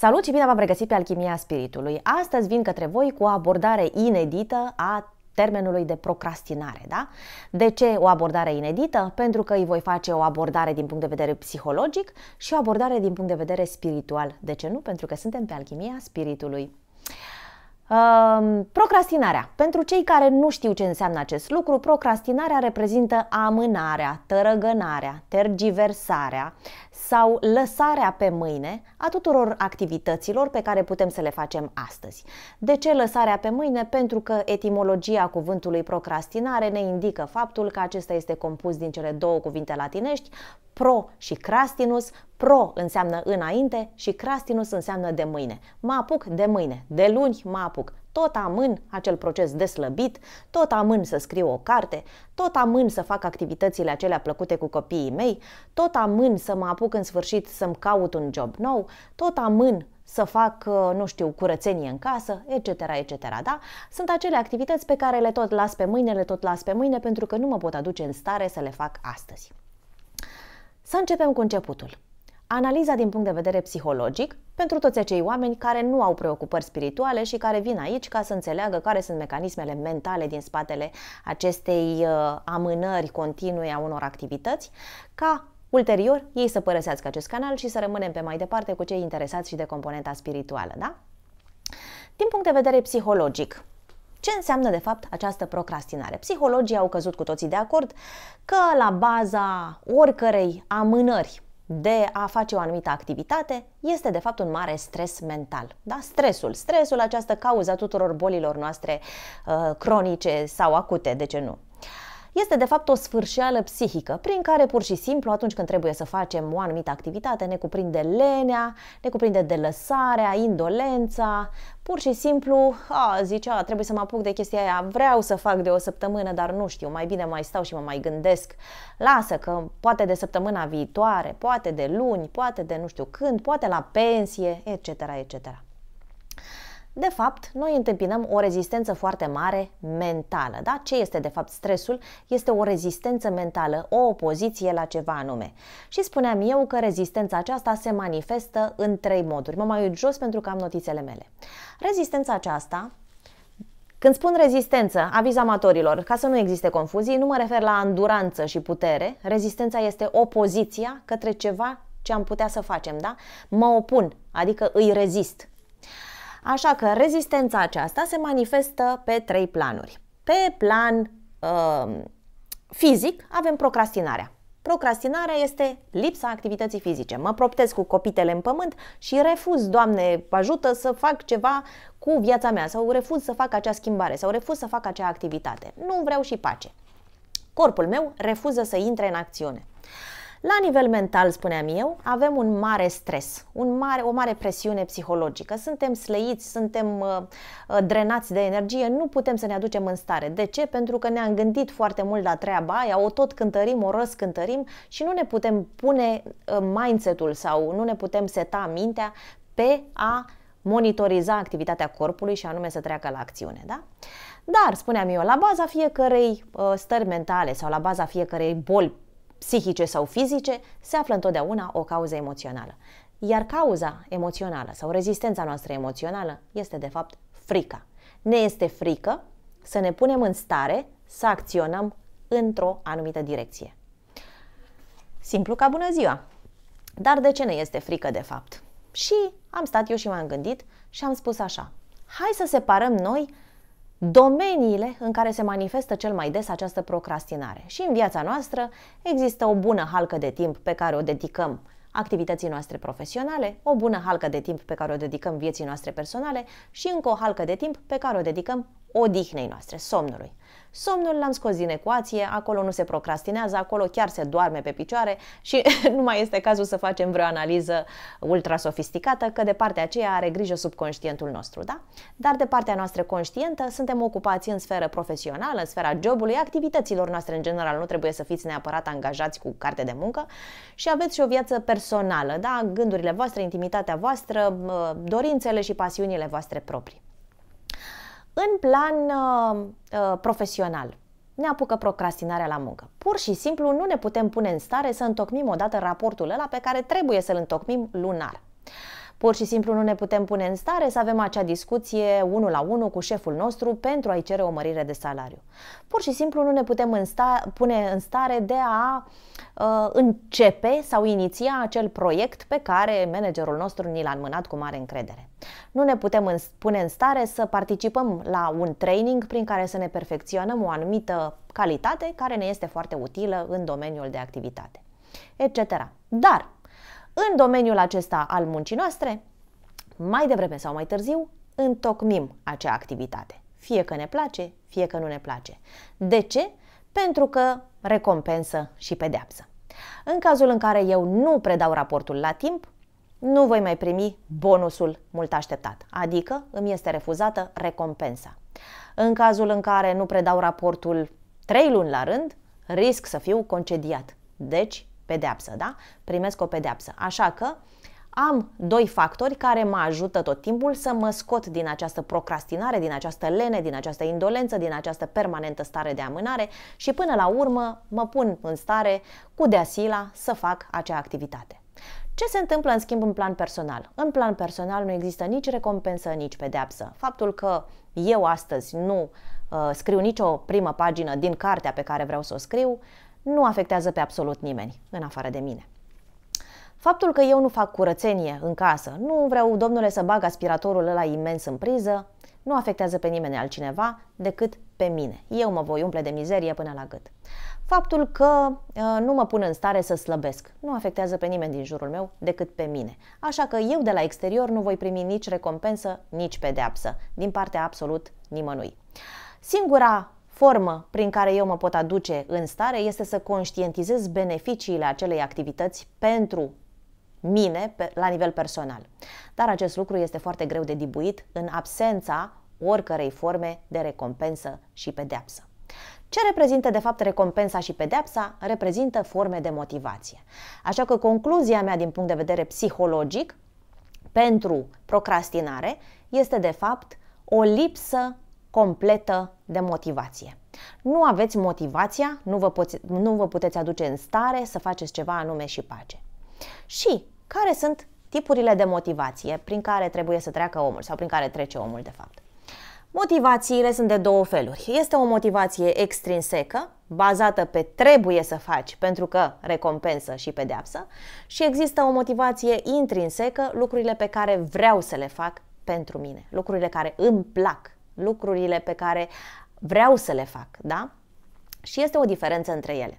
Salut și bine v-am regăsit pe Alchimia Spiritului. Astăzi vin către voi cu o abordare inedită a termenului de procrastinare. Da? De ce o abordare inedită? Pentru că îi voi face o abordare din punct de vedere psihologic și o abordare din punct de vedere spiritual. De ce nu? Pentru că suntem pe Alchimia Spiritului. Uh, procrastinarea. Pentru cei care nu știu ce înseamnă acest lucru, procrastinarea reprezintă amânarea, tărăgănarea, tergiversarea, sau lăsarea pe mâine a tuturor activităților pe care putem să le facem astăzi. De ce lăsarea pe mâine? Pentru că etimologia cuvântului procrastinare ne indică faptul că acesta este compus din cele două cuvinte latinești, pro și crastinus. Pro înseamnă înainte și crastinus înseamnă de mâine. Mă apuc de mâine, de luni mă apuc, tot amân acel proces deslăbit, tot amân să scriu o carte, tot amân să fac activitățile acelea plăcute cu copiii mei, tot amân să mă apuc în sfârșit să-mi caut un job nou, tot amân să fac, uh, nu știu, curățenie în casă, etc., etc., da? Sunt acele activități pe care le tot las pe mâine, le tot las pe mâine pentru că nu mă pot aduce în stare să le fac astăzi. Să începem cu începutul analiza din punct de vedere psihologic pentru toți acei oameni care nu au preocupări spirituale și care vin aici ca să înțeleagă care sunt mecanismele mentale din spatele acestei uh, amânări continue a unor activități, ca ulterior ei să părăsească acest canal și să rămânem pe mai departe cu cei interesați și de componenta spirituală, da? Din punct de vedere psihologic, ce înseamnă de fapt această procrastinare? Psihologii au căzut cu toții de acord că la baza oricărei amânări de a face o anumită activitate este de fapt un mare stres mental. Da? Stresul, stresul această cauza tuturor bolilor noastre uh, cronice sau acute, de ce nu? este de fapt o sfârșeală psihică, prin care pur și simplu atunci când trebuie să facem o anumită activitate ne cuprinde lenea, ne cuprinde delăsarea, indolența, pur și simplu, a, zicea, trebuie să mă apuc de chestia aia, vreau să fac de o săptămână, dar nu știu, mai bine mai stau și mă mai gândesc, lasă că poate de săptămâna viitoare, poate de luni, poate de nu știu când, poate la pensie, etc., etc. De fapt, noi întâmpinăm o rezistență foarte mare mentală. Da? Ce este de fapt stresul? Este o rezistență mentală, o opoziție la ceva anume. Și spuneam eu că rezistența aceasta se manifestă în trei moduri. Mă mai uit jos pentru că am notițele mele. Rezistența aceasta când spun rezistență, aviz amatorilor, ca să nu existe confuzii, nu mă refer la anduranță și putere. Rezistența este opoziția către ceva ce am putea să facem, da? Mă opun, adică îi rezist, Așa că rezistența aceasta se manifestă pe trei planuri. Pe plan uh, fizic avem procrastinarea. Procrastinarea este lipsa activității fizice. Mă proptez cu copitele în pământ și refuz, Doamne, ajută să fac ceva cu viața mea sau refuz să fac acea schimbare sau refuz să fac acea activitate. Nu vreau și pace. Corpul meu refuză să intre în acțiune. La nivel mental, spuneam eu, avem un mare stres, un mare, o mare presiune psihologică. Suntem slăiți, suntem uh, uh, drenați de energie, nu putem să ne aducem în stare. De ce? Pentru că ne-am gândit foarte mult la treaba aia, o tot cântărim, o răscântărim și nu ne putem pune uh, mindset-ul sau nu ne putem seta mintea pe a monitoriza activitatea corpului și anume să treacă la acțiune. Da? Dar, spuneam eu, la baza fiecărei uh, stări mentale sau la baza fiecărei boli psihice sau fizice, se află întotdeauna o cauză emoțională. Iar cauza emoțională sau rezistența noastră emoțională este, de fapt, frica. Ne este frică să ne punem în stare să acționăm într-o anumită direcție. Simplu ca bună ziua! Dar de ce ne este frică, de fapt? Și am stat eu și m-am gândit și am spus așa. Hai să separăm noi domeniile în care se manifestă cel mai des această procrastinare. Și în viața noastră există o bună halcă de timp pe care o dedicăm activității noastre profesionale, o bună halcă de timp pe care o dedicăm vieții noastre personale și încă o halcă de timp pe care o dedicăm odihnei noastre, somnului. Somnul l-am scos din ecuație, acolo nu se procrastinează, acolo chiar se doarme pe picioare și nu mai este cazul să facem vreo analiză ultra sofisticată, că de partea aceea are grijă subconștientul nostru, da? Dar de partea noastră conștientă suntem ocupați în sferă profesională, în sfera jobului, activităților noastre în general, nu trebuie să fiți neapărat angajați cu carte de muncă și aveți și o viață personală, da? Gândurile voastre, intimitatea voastră, dorințele și pasiunile voastre proprii în plan uh, uh, profesional, ne apucă procrastinarea la muncă. Pur și simplu nu ne putem pune în stare să întocmim odată raportul ăla pe care trebuie să-l întocmim lunar. Pur și simplu nu ne putem pune în stare să avem acea discuție unul la unul cu șeful nostru pentru a-i cere o mărire de salariu. Pur și simplu nu ne putem în sta- pune în stare de a uh, începe sau iniția acel proiect pe care managerul nostru ni l-a înmânat cu mare încredere. Nu ne putem în, pune în stare să participăm la un training prin care să ne perfecționăm o anumită calitate care ne este foarte utilă în domeniul de activitate, etc. Dar în domeniul acesta al muncii noastre, mai devreme sau mai târziu, întocmim acea activitate. Fie că ne place, fie că nu ne place. De ce? Pentru că recompensă și pedeapsă. În cazul în care eu nu predau raportul la timp, nu voi mai primi bonusul mult așteptat, adică îmi este refuzată recompensa. În cazul în care nu predau raportul 3 luni la rând, risc să fiu concediat, deci pedeapsă, da? Primesc o pedeapsă. Așa că am doi factori care mă ajută tot timpul să mă scot din această procrastinare, din această lene, din această indolență, din această permanentă stare de amânare și până la urmă mă pun în stare cu deasila să fac acea activitate. Ce se întâmplă în schimb în plan personal? În plan personal nu există nici recompensă, nici pedeapsă. Faptul că eu astăzi nu uh, scriu nicio primă pagină din cartea pe care vreau să o scriu, nu afectează pe absolut nimeni, în afară de mine. Faptul că eu nu fac curățenie în casă, nu vreau, domnule, să bag aspiratorul ăla imens în priză, nu afectează pe nimeni altcineva decât pe mine. Eu mă voi umple de mizerie până la gât. Faptul că uh, nu mă pun în stare să slăbesc nu afectează pe nimeni din jurul meu decât pe mine. Așa că eu de la exterior nu voi primi nici recompensă, nici pedeapsă, din partea absolut nimănui. Singura formă prin care eu mă pot aduce în stare este să conștientizez beneficiile acelei activități pentru mine pe, la nivel personal. Dar acest lucru este foarte greu de dibuit în absența oricărei forme de recompensă și pedeapsă. Ce reprezintă de fapt recompensa și pedeapsa? Reprezintă forme de motivație. Așa că concluzia mea din punct de vedere psihologic pentru procrastinare este de fapt o lipsă completă de motivație. Nu aveți motivația, nu vă, poți, nu vă puteți aduce în stare să faceți ceva anume și pace. Și care sunt tipurile de motivație prin care trebuie să treacă omul sau prin care trece omul de fapt? Motivațiile sunt de două feluri. Este o motivație extrinsecă, bazată pe trebuie să faci pentru că recompensă și pedeapsă și există o motivație intrinsecă, lucrurile pe care vreau să le fac pentru mine, lucrurile care îmi plac lucrurile pe care vreau să le fac, da? Și este o diferență între ele.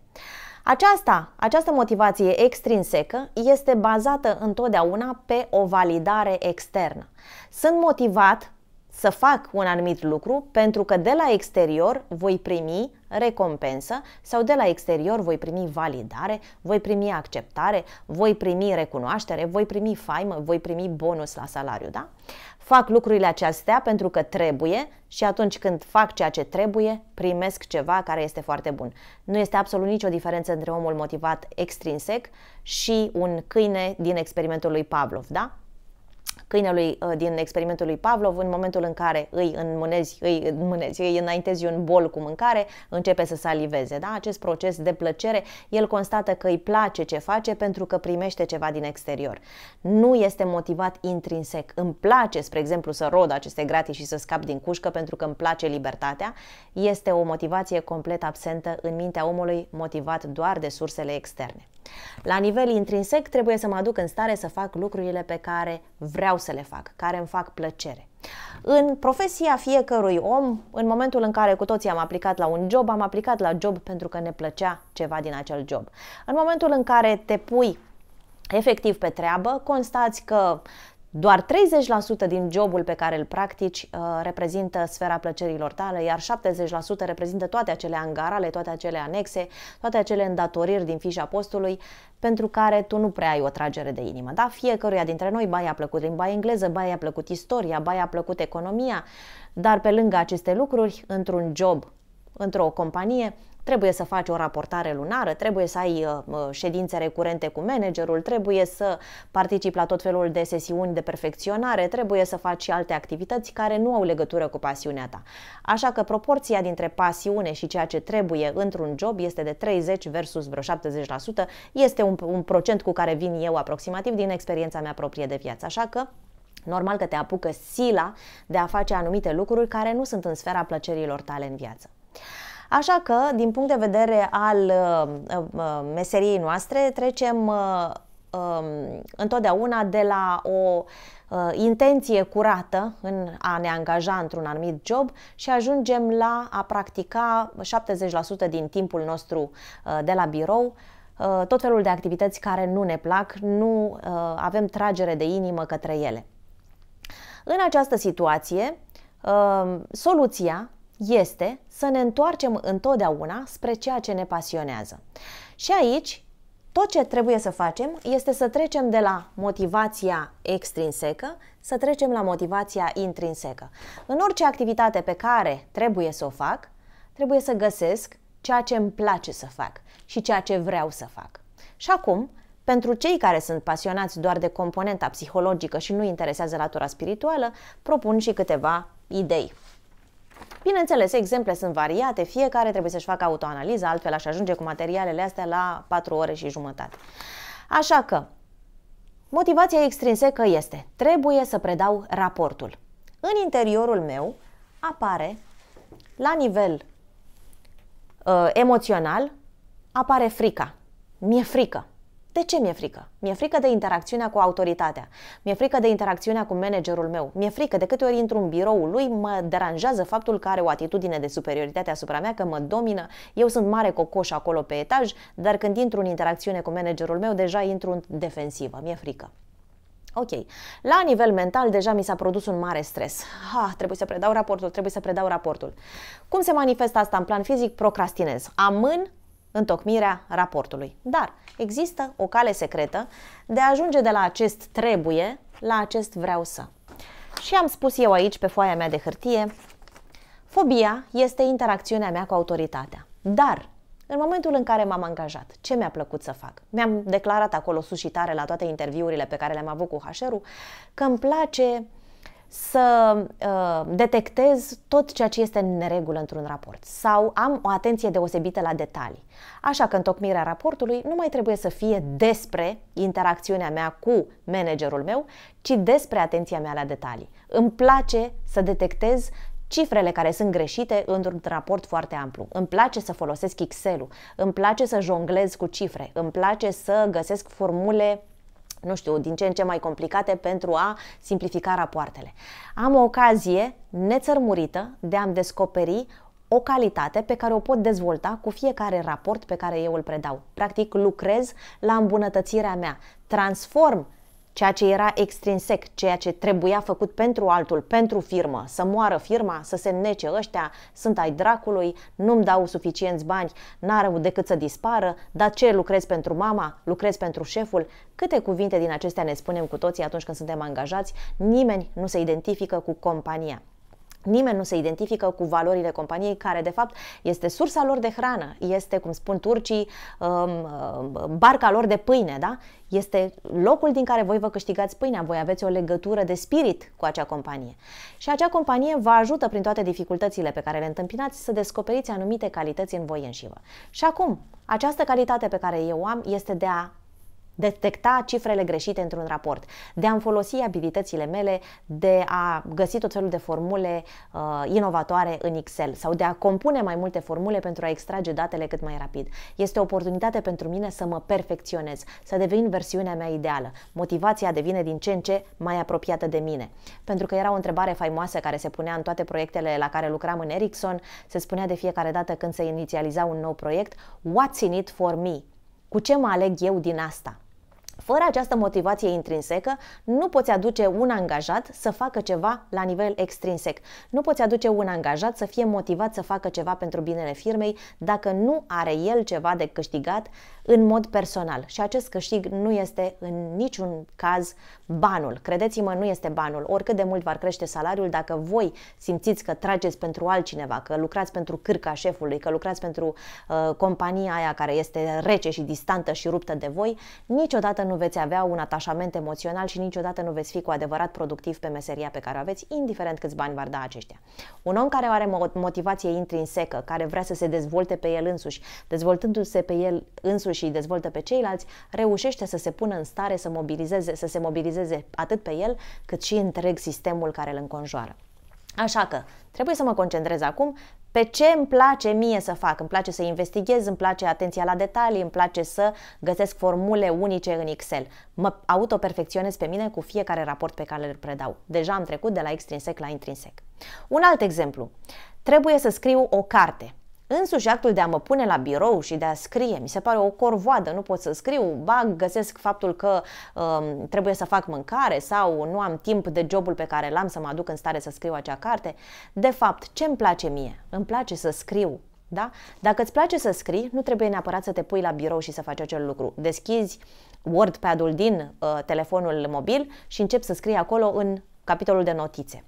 Aceasta, această motivație extrinsecă este bazată întotdeauna pe o validare externă. Sunt motivat să fac un anumit lucru pentru că de la exterior voi primi recompensă sau de la exterior voi primi validare, voi primi acceptare, voi primi recunoaștere, voi primi faimă, voi primi bonus la salariu, da? Fac lucrurile acestea pentru că trebuie și atunci când fac ceea ce trebuie, primesc ceva care este foarte bun. Nu este absolut nicio diferență între omul motivat extrinsec și un câine din experimentul lui Pavlov, da? câinelui uh, din experimentul lui Pavlov, în momentul în care îi înmânezi, îi, înmânezi, îi înaintezi un bol cu mâncare, începe să saliveze. Da? Acest proces de plăcere, el constată că îi place ce face pentru că primește ceva din exterior. Nu este motivat intrinsec. Îmi place, spre exemplu, să rod aceste gratii și să scap din cușcă pentru că îmi place libertatea. Este o motivație complet absentă în mintea omului, motivat doar de sursele externe. La nivel intrinsec trebuie să mă aduc în stare să fac lucrurile pe care vreau să le fac, care îmi fac plăcere. În profesia fiecărui om, în momentul în care cu toții am aplicat la un job, am aplicat la job pentru că ne plăcea ceva din acel job. În momentul în care te pui efectiv pe treabă, constați că doar 30% din jobul pe care îl practici uh, reprezintă sfera plăcerilor tale, iar 70% reprezintă toate acele angarale, toate acele anexe, toate acele îndatoriri din fișa postului pentru care tu nu prea ai o tragere de inimă. Da? Fiecăruia dintre noi, ba a plăcut limba engleză, ba a plăcut istoria, ba a plăcut economia, dar pe lângă aceste lucruri, într-un job, într-o companie, Trebuie să faci o raportare lunară, trebuie să ai uh, uh, ședințe recurente cu managerul, trebuie să participi la tot felul de sesiuni de perfecționare, trebuie să faci și alte activități care nu au legătură cu pasiunea ta. Așa că proporția dintre pasiune și ceea ce trebuie într-un job este de 30 versus vreo 70%, este un, un procent cu care vin eu aproximativ din experiența mea proprie de viață. Așa că Normal că te apucă sila de a face anumite lucruri care nu sunt în sfera plăcerilor tale în viață. Așa că, din punct de vedere al uh, uh, uh, meseriei noastre, trecem um, întotdeauna de la o intenție curată în a ne angaja într-un anumit job și ajungem la a practica 70% din timpul nostru de la birou tot felul de activități care nu ne plac, nu avem tragere de inimă către ele. În această situație, soluția este să ne întoarcem întotdeauna spre ceea ce ne pasionează. Și aici, tot ce trebuie să facem este să trecem de la motivația extrinsecă să trecem la motivația intrinsecă. În orice activitate pe care trebuie să o fac, trebuie să găsesc ceea ce îmi place să fac și ceea ce vreau să fac. Și acum, pentru cei care sunt pasionați doar de componenta psihologică și nu interesează latura spirituală, propun și câteva idei. Bineînțeles, exemple sunt variate, fiecare trebuie să-și facă autoanaliza, altfel aș ajunge cu materialele astea la 4 ore și jumătate. Așa că, motivația extrinsecă este, trebuie să predau raportul. În interiorul meu apare, la nivel uh, emoțional, apare frica. Mi-e frică. De ce mi-e frică? Mi-e frică de interacțiunea cu autoritatea, mi-e frică de interacțiunea cu managerul meu, mi-e frică de câte ori intru în biroul lui, mă deranjează faptul că are o atitudine de superioritate asupra mea, că mă domină, eu sunt mare cocoș acolo pe etaj, dar când intru în interacțiune cu managerul meu, deja intru în defensivă, mi-e frică. Ok, la nivel mental deja mi s-a produs un mare stres. Ha, trebuie să predau raportul, trebuie să predau raportul. Cum se manifestă asta în plan fizic? Procrastinez. Amân întocmirea raportului. Dar există o cale secretă de a ajunge de la acest trebuie la acest vreau să. Și am spus eu aici pe foaia mea de hârtie, fobia este interacțiunea mea cu autoritatea. Dar în momentul în care m-am angajat, ce mi-a plăcut să fac? Mi-am declarat acolo sus și tare la toate interviurile pe care le-am avut cu HR-ul că îmi place să uh, detectez tot ceea ce este în neregulă într-un raport sau am o atenție deosebită la detalii. Așa că întocmirea raportului nu mai trebuie să fie despre interacțiunea mea cu managerul meu, ci despre atenția mea la detalii. Îmi place să detectez cifrele care sunt greșite într-un raport foarte amplu. Îmi place să folosesc Excel-ul, îmi place să jonglez cu cifre, îmi place să găsesc formule nu știu, din ce în ce mai complicate pentru a simplifica rapoartele. Am o ocazie nețărmurită de a-mi descoperi o calitate pe care o pot dezvolta cu fiecare raport pe care eu îl predau. Practic, lucrez la îmbunătățirea mea, transform ceea ce era extrinsec, ceea ce trebuia făcut pentru altul, pentru firmă, să moară firma, să se nece ăștia, sunt ai dracului, nu-mi dau suficienți bani, n are decât să dispară, dar ce, lucrez pentru mama, lucrez pentru șeful? Câte cuvinte din acestea ne spunem cu toții atunci când suntem angajați? Nimeni nu se identifică cu compania. Nimeni nu se identifică cu valorile companiei, care de fapt este sursa lor de hrană, este, cum spun turcii, um, um, barca lor de pâine, da? Este locul din care voi vă câștigați pâinea, voi aveți o legătură de spirit cu acea companie. Și acea companie vă ajută prin toate dificultățile pe care le întâmpinați să descoperiți anumite calități în voi înșivă. Și acum, această calitate pe care eu o am este de a detecta cifrele greșite într-un raport, de a-mi folosi abilitățile mele de a găsi tot felul de formule uh, inovatoare în Excel sau de a compune mai multe formule pentru a extrage datele cât mai rapid. Este o oportunitate pentru mine să mă perfecționez, să devin versiunea mea ideală. Motivația devine din ce în ce mai apropiată de mine. Pentru că era o întrebare faimoasă care se punea în toate proiectele la care lucram în Ericsson, se spunea de fiecare dată când se inițializa un nou proiect, what's in it for me? Cu ce mă aleg eu din asta? Fără această motivație intrinsecă, nu poți aduce un angajat să facă ceva la nivel extrinsec. Nu poți aduce un angajat să fie motivat să facă ceva pentru binele firmei dacă nu are el ceva de câștigat în mod personal. Și acest câștig nu este în niciun caz banul. Credeți-mă, nu este banul. Oricât de mult va crește salariul, dacă voi simțiți că trageți pentru altcineva, că lucrați pentru cârca șefului, că lucrați pentru uh, compania aia care este rece și distantă și ruptă de voi, niciodată nu veți avea un atașament emoțional și niciodată nu veți fi cu adevărat productiv pe meseria pe care o aveți, indiferent câți bani v-ar da aceștia. Un om care are motivație intrinsecă, care vrea să se dezvolte pe el însuși, dezvoltându-se pe el însuși și dezvoltă pe ceilalți, reușește să se pună în stare să, mobilizeze, să se mobilizeze atât pe el, cât și întreg sistemul care îl înconjoară. Așa că trebuie să mă concentrez acum pe ce îmi place mie să fac. Îmi place să investighez, îmi place atenția la detalii, îmi place să găsesc formule unice în Excel. Mă autoperfecționez pe mine cu fiecare raport pe care îl predau. Deja am trecut de la extrinsec la intrinsec. Un alt exemplu. Trebuie să scriu o carte. Însuși actul de a mă pune la birou și de a scrie, mi se pare o corvoadă, nu pot să scriu, bag, găsesc faptul că um, trebuie să fac mâncare sau nu am timp de jobul pe care l-am să mă aduc în stare să scriu acea carte. De fapt, ce îmi place mie? Îmi place să scriu, da? Dacă îți place să scrii, nu trebuie neapărat să te pui la birou și să faci acel lucru. Deschizi WordPad-ul din uh, telefonul mobil și începi să scrii acolo în capitolul de notițe.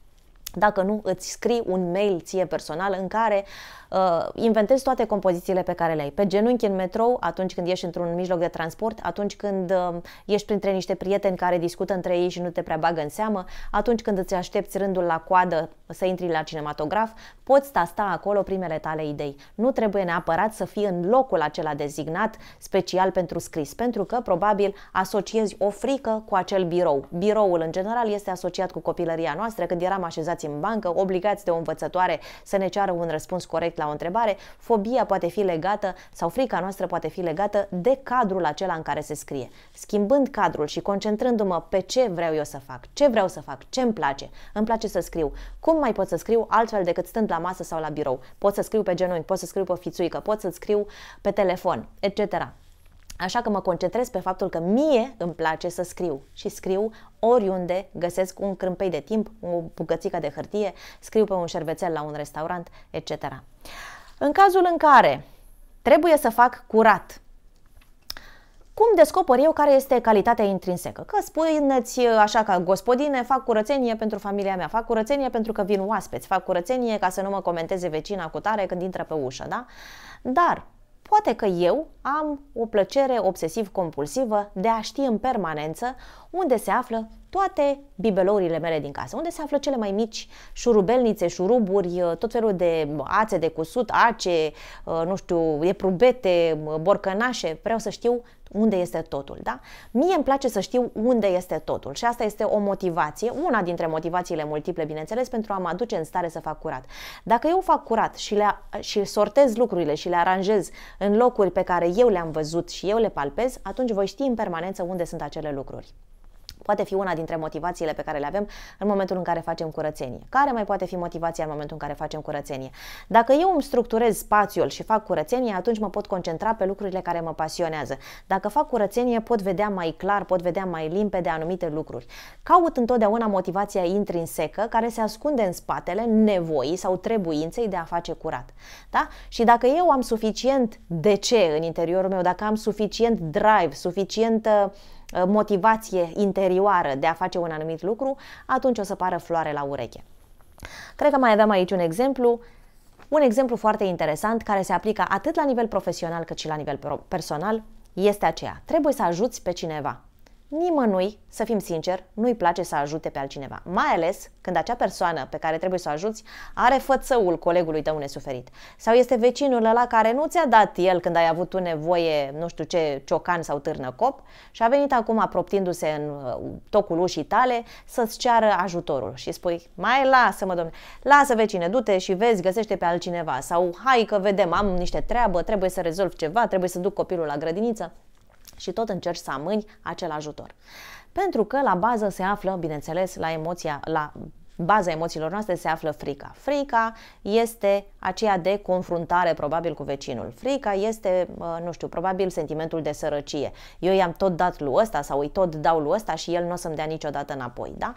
Dacă nu, îți scrii un mail ție personal în care uh, uh, inventezi toate compozițiile pe care le ai. Pe genunchi în metrou, atunci când ești într-un mijloc de transport, atunci când uh, ești printre niște prieteni care discută între ei și nu te prea bagă în seamă, atunci când îți aștepți rândul la coadă să intri la cinematograf, poți tasta acolo primele tale idei. Nu trebuie neapărat să fii în locul acela designat special pentru scris, pentru că probabil asociezi o frică cu acel birou. Biroul în general este asociat cu copilăria noastră, când eram așezați în bancă, obligați de o învățătoare să ne ceară un răspuns corect la o întrebare, fobia poate fi legată sau frica noastră poate fi legată de cadrul acela în care se scrie. Schimbând cadrul și concentrându-mă pe ce vreau eu să fac, ce vreau să fac, ce îmi place, îmi place să scriu, cum mai pot să scriu altfel decât stând la masă sau la birou, pot să scriu pe genunchi, pot să scriu pe fițuică, pot să scriu pe telefon, etc. Așa că mă concentrez pe faptul că mie îmi place să scriu și scriu oriunde găsesc un crâmpei de timp, o bucățică de hârtie, scriu pe un șervețel la un restaurant, etc. În cazul în care trebuie să fac curat, cum descopăr eu care este calitatea intrinsecă? Că spuneți așa ca gospodine, fac curățenie pentru familia mea, fac curățenie pentru că vin oaspeți, fac curățenie ca să nu mă comenteze vecina cu tare când intră pe ușă, da? Dar Poate că eu am o plăcere obsesiv-compulsivă de a ști în permanență unde se află toate bibelourile mele din casă, unde se află cele mai mici șurubelnițe, șuruburi, uh, tot felul de ațe de cusut, ace, uh, nu știu, eprubete, uh, borcănașe, vreau să știu unde este totul, da? Mie îmi place să știu unde este totul și asta este o motivație, una dintre motivațiile multiple, bineînțeles, pentru a mă aduce în stare să fac curat. Dacă eu fac curat și, le, și sortez lucrurile și le aranjez în locuri pe care eu le-am văzut și eu le palpez, atunci voi ști în permanență unde sunt acele lucruri poate fi una dintre motivațiile pe care le avem în momentul în care facem curățenie. Care mai poate fi motivația în momentul în care facem curățenie? Dacă eu îmi structurez spațiul și fac curățenie, atunci mă pot concentra pe lucrurile care mă pasionează. Dacă fac curățenie, pot vedea mai clar, pot vedea mai limpede anumite lucruri. Caut întotdeauna motivația intrinsecă care se ascunde în spatele nevoii sau trebuinței de a face curat. Da? Și dacă eu am suficient de ce în interiorul meu, dacă am suficient drive, suficientă uh, Uh, motivație interioară de a face un anumit lucru, atunci o să pară floare la ureche. Cred că mai aveam aici un exemplu, un exemplu foarte interesant care se aplică atât la nivel profesional cât și la nivel personal este aceea. Trebuie să ajuți pe cineva nimănui, să fim sinceri, nu-i place să ajute pe altcineva, mai ales când acea persoană pe care trebuie să o ajuți are fățăul colegului tău nesuferit sau este vecinul ăla care nu ți-a dat el când ai avut tu nevoie, nu știu ce, ciocan sau târnă cop și a venit acum aproptindu-se în uh, tocul ușii tale să-ți ceară ajutorul și spui, mai lasă-mă, domnule, lasă vecine, du-te și vezi, găsește pe altcineva sau hai că vedem, am niște treabă, trebuie să rezolv ceva, trebuie să duc copilul la grădiniță și tot încerci să amâni acel ajutor. Pentru că la bază se află, bineînțeles, la emoția, la baza emoțiilor noastre se află frica. Frica este aceea de confruntare probabil cu vecinul. Frica este, nu știu, probabil sentimentul de sărăcie. Eu i-am tot dat lui ăsta sau îi tot dau lui ăsta și el nu o să-mi dea niciodată înapoi, da?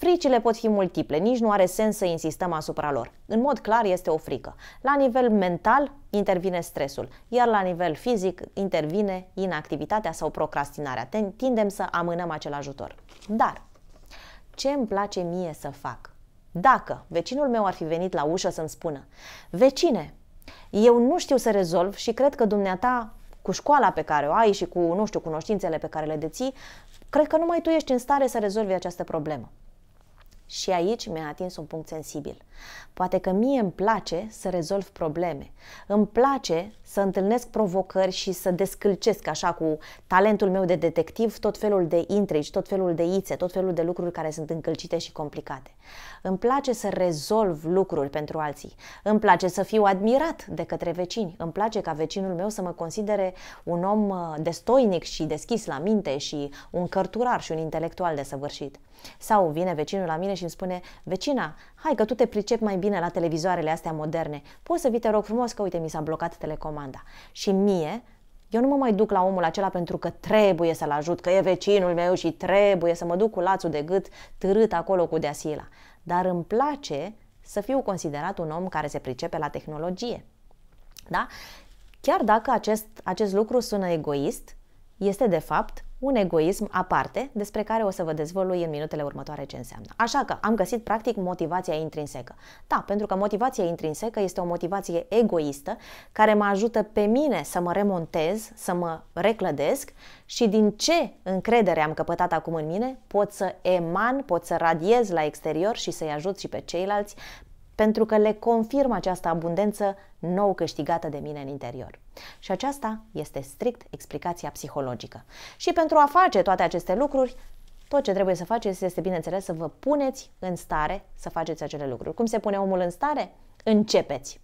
Fricile pot fi multiple, nici nu are sens să insistăm asupra lor. În mod clar este o frică. La nivel mental intervine stresul, iar la nivel fizic intervine inactivitatea sau procrastinarea. Tindem să amânăm acel ajutor. Dar ce îmi place mie să fac? Dacă vecinul meu ar fi venit la ușă să-mi spună, vecine, eu nu știu să rezolv și cred că dumneata cu școala pe care o ai și cu, nu știu, cunoștințele pe care le deții, cred că numai tu ești în stare să rezolvi această problemă. Și aici mi-a atins un punct sensibil. Poate că mie îmi place să rezolv probleme. Îmi place să întâlnesc provocări și să descâlcesc așa cu talentul meu de detectiv tot felul de intrigi, tot felul de ițe, tot felul de lucruri care sunt încălcite și complicate. Îmi place să rezolv lucruri pentru alții. Îmi place să fiu admirat de către vecini. Îmi place ca vecinul meu să mă considere un om uh, destoinic și deschis la minte și un cărturar și un intelectual desăvârșit. Sau vine vecinul la mine și și îmi spune, vecina, hai că tu te pricepi mai bine la televizoarele astea moderne, poți să vii, te rog frumos, că uite, mi s-a blocat telecomanda. Și mie, eu nu mă mai duc la omul acela pentru că trebuie să-l ajut, că e vecinul meu și trebuie să mă duc cu lațul de gât târât acolo cu deasila. Dar îmi place să fiu considerat un om care se pricepe la tehnologie. Da? Chiar dacă acest, acest lucru sună egoist, este de fapt un egoism aparte, despre care o să vă dezvălui în minutele următoare ce înseamnă. Așa că am găsit practic motivația intrinsecă. Da, pentru că motivația intrinsecă este o motivație egoistă care mă ajută pe mine să mă remontez, să mă reclădesc și din ce încredere am căpătat acum în mine, pot să eman, pot să radiez la exterior și să-i ajut și pe ceilalți pentru că le confirm această abundență nou câștigată de mine în interior. Și aceasta este strict explicația psihologică. Și pentru a face toate aceste lucruri, tot ce trebuie să faceți este, bineînțeles, să vă puneți în stare să faceți acele lucruri. Cum se pune omul în stare? Începeți.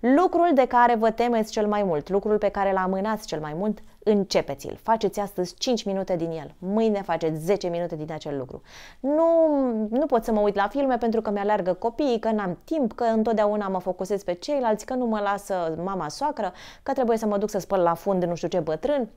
Lucrul de care vă temeți cel mai mult, lucrul pe care l amânați cel mai mult, începeți-l. Faceți astăzi 5 minute din el, mâine faceți 10 minute din acel lucru. Nu, nu pot să mă uit la filme pentru că mi-alergă copiii, că n-am timp, că întotdeauna mă focusez pe ceilalți, că nu mă lasă mama soacră, că trebuie să mă duc să spăl la fund nu știu ce bătrân.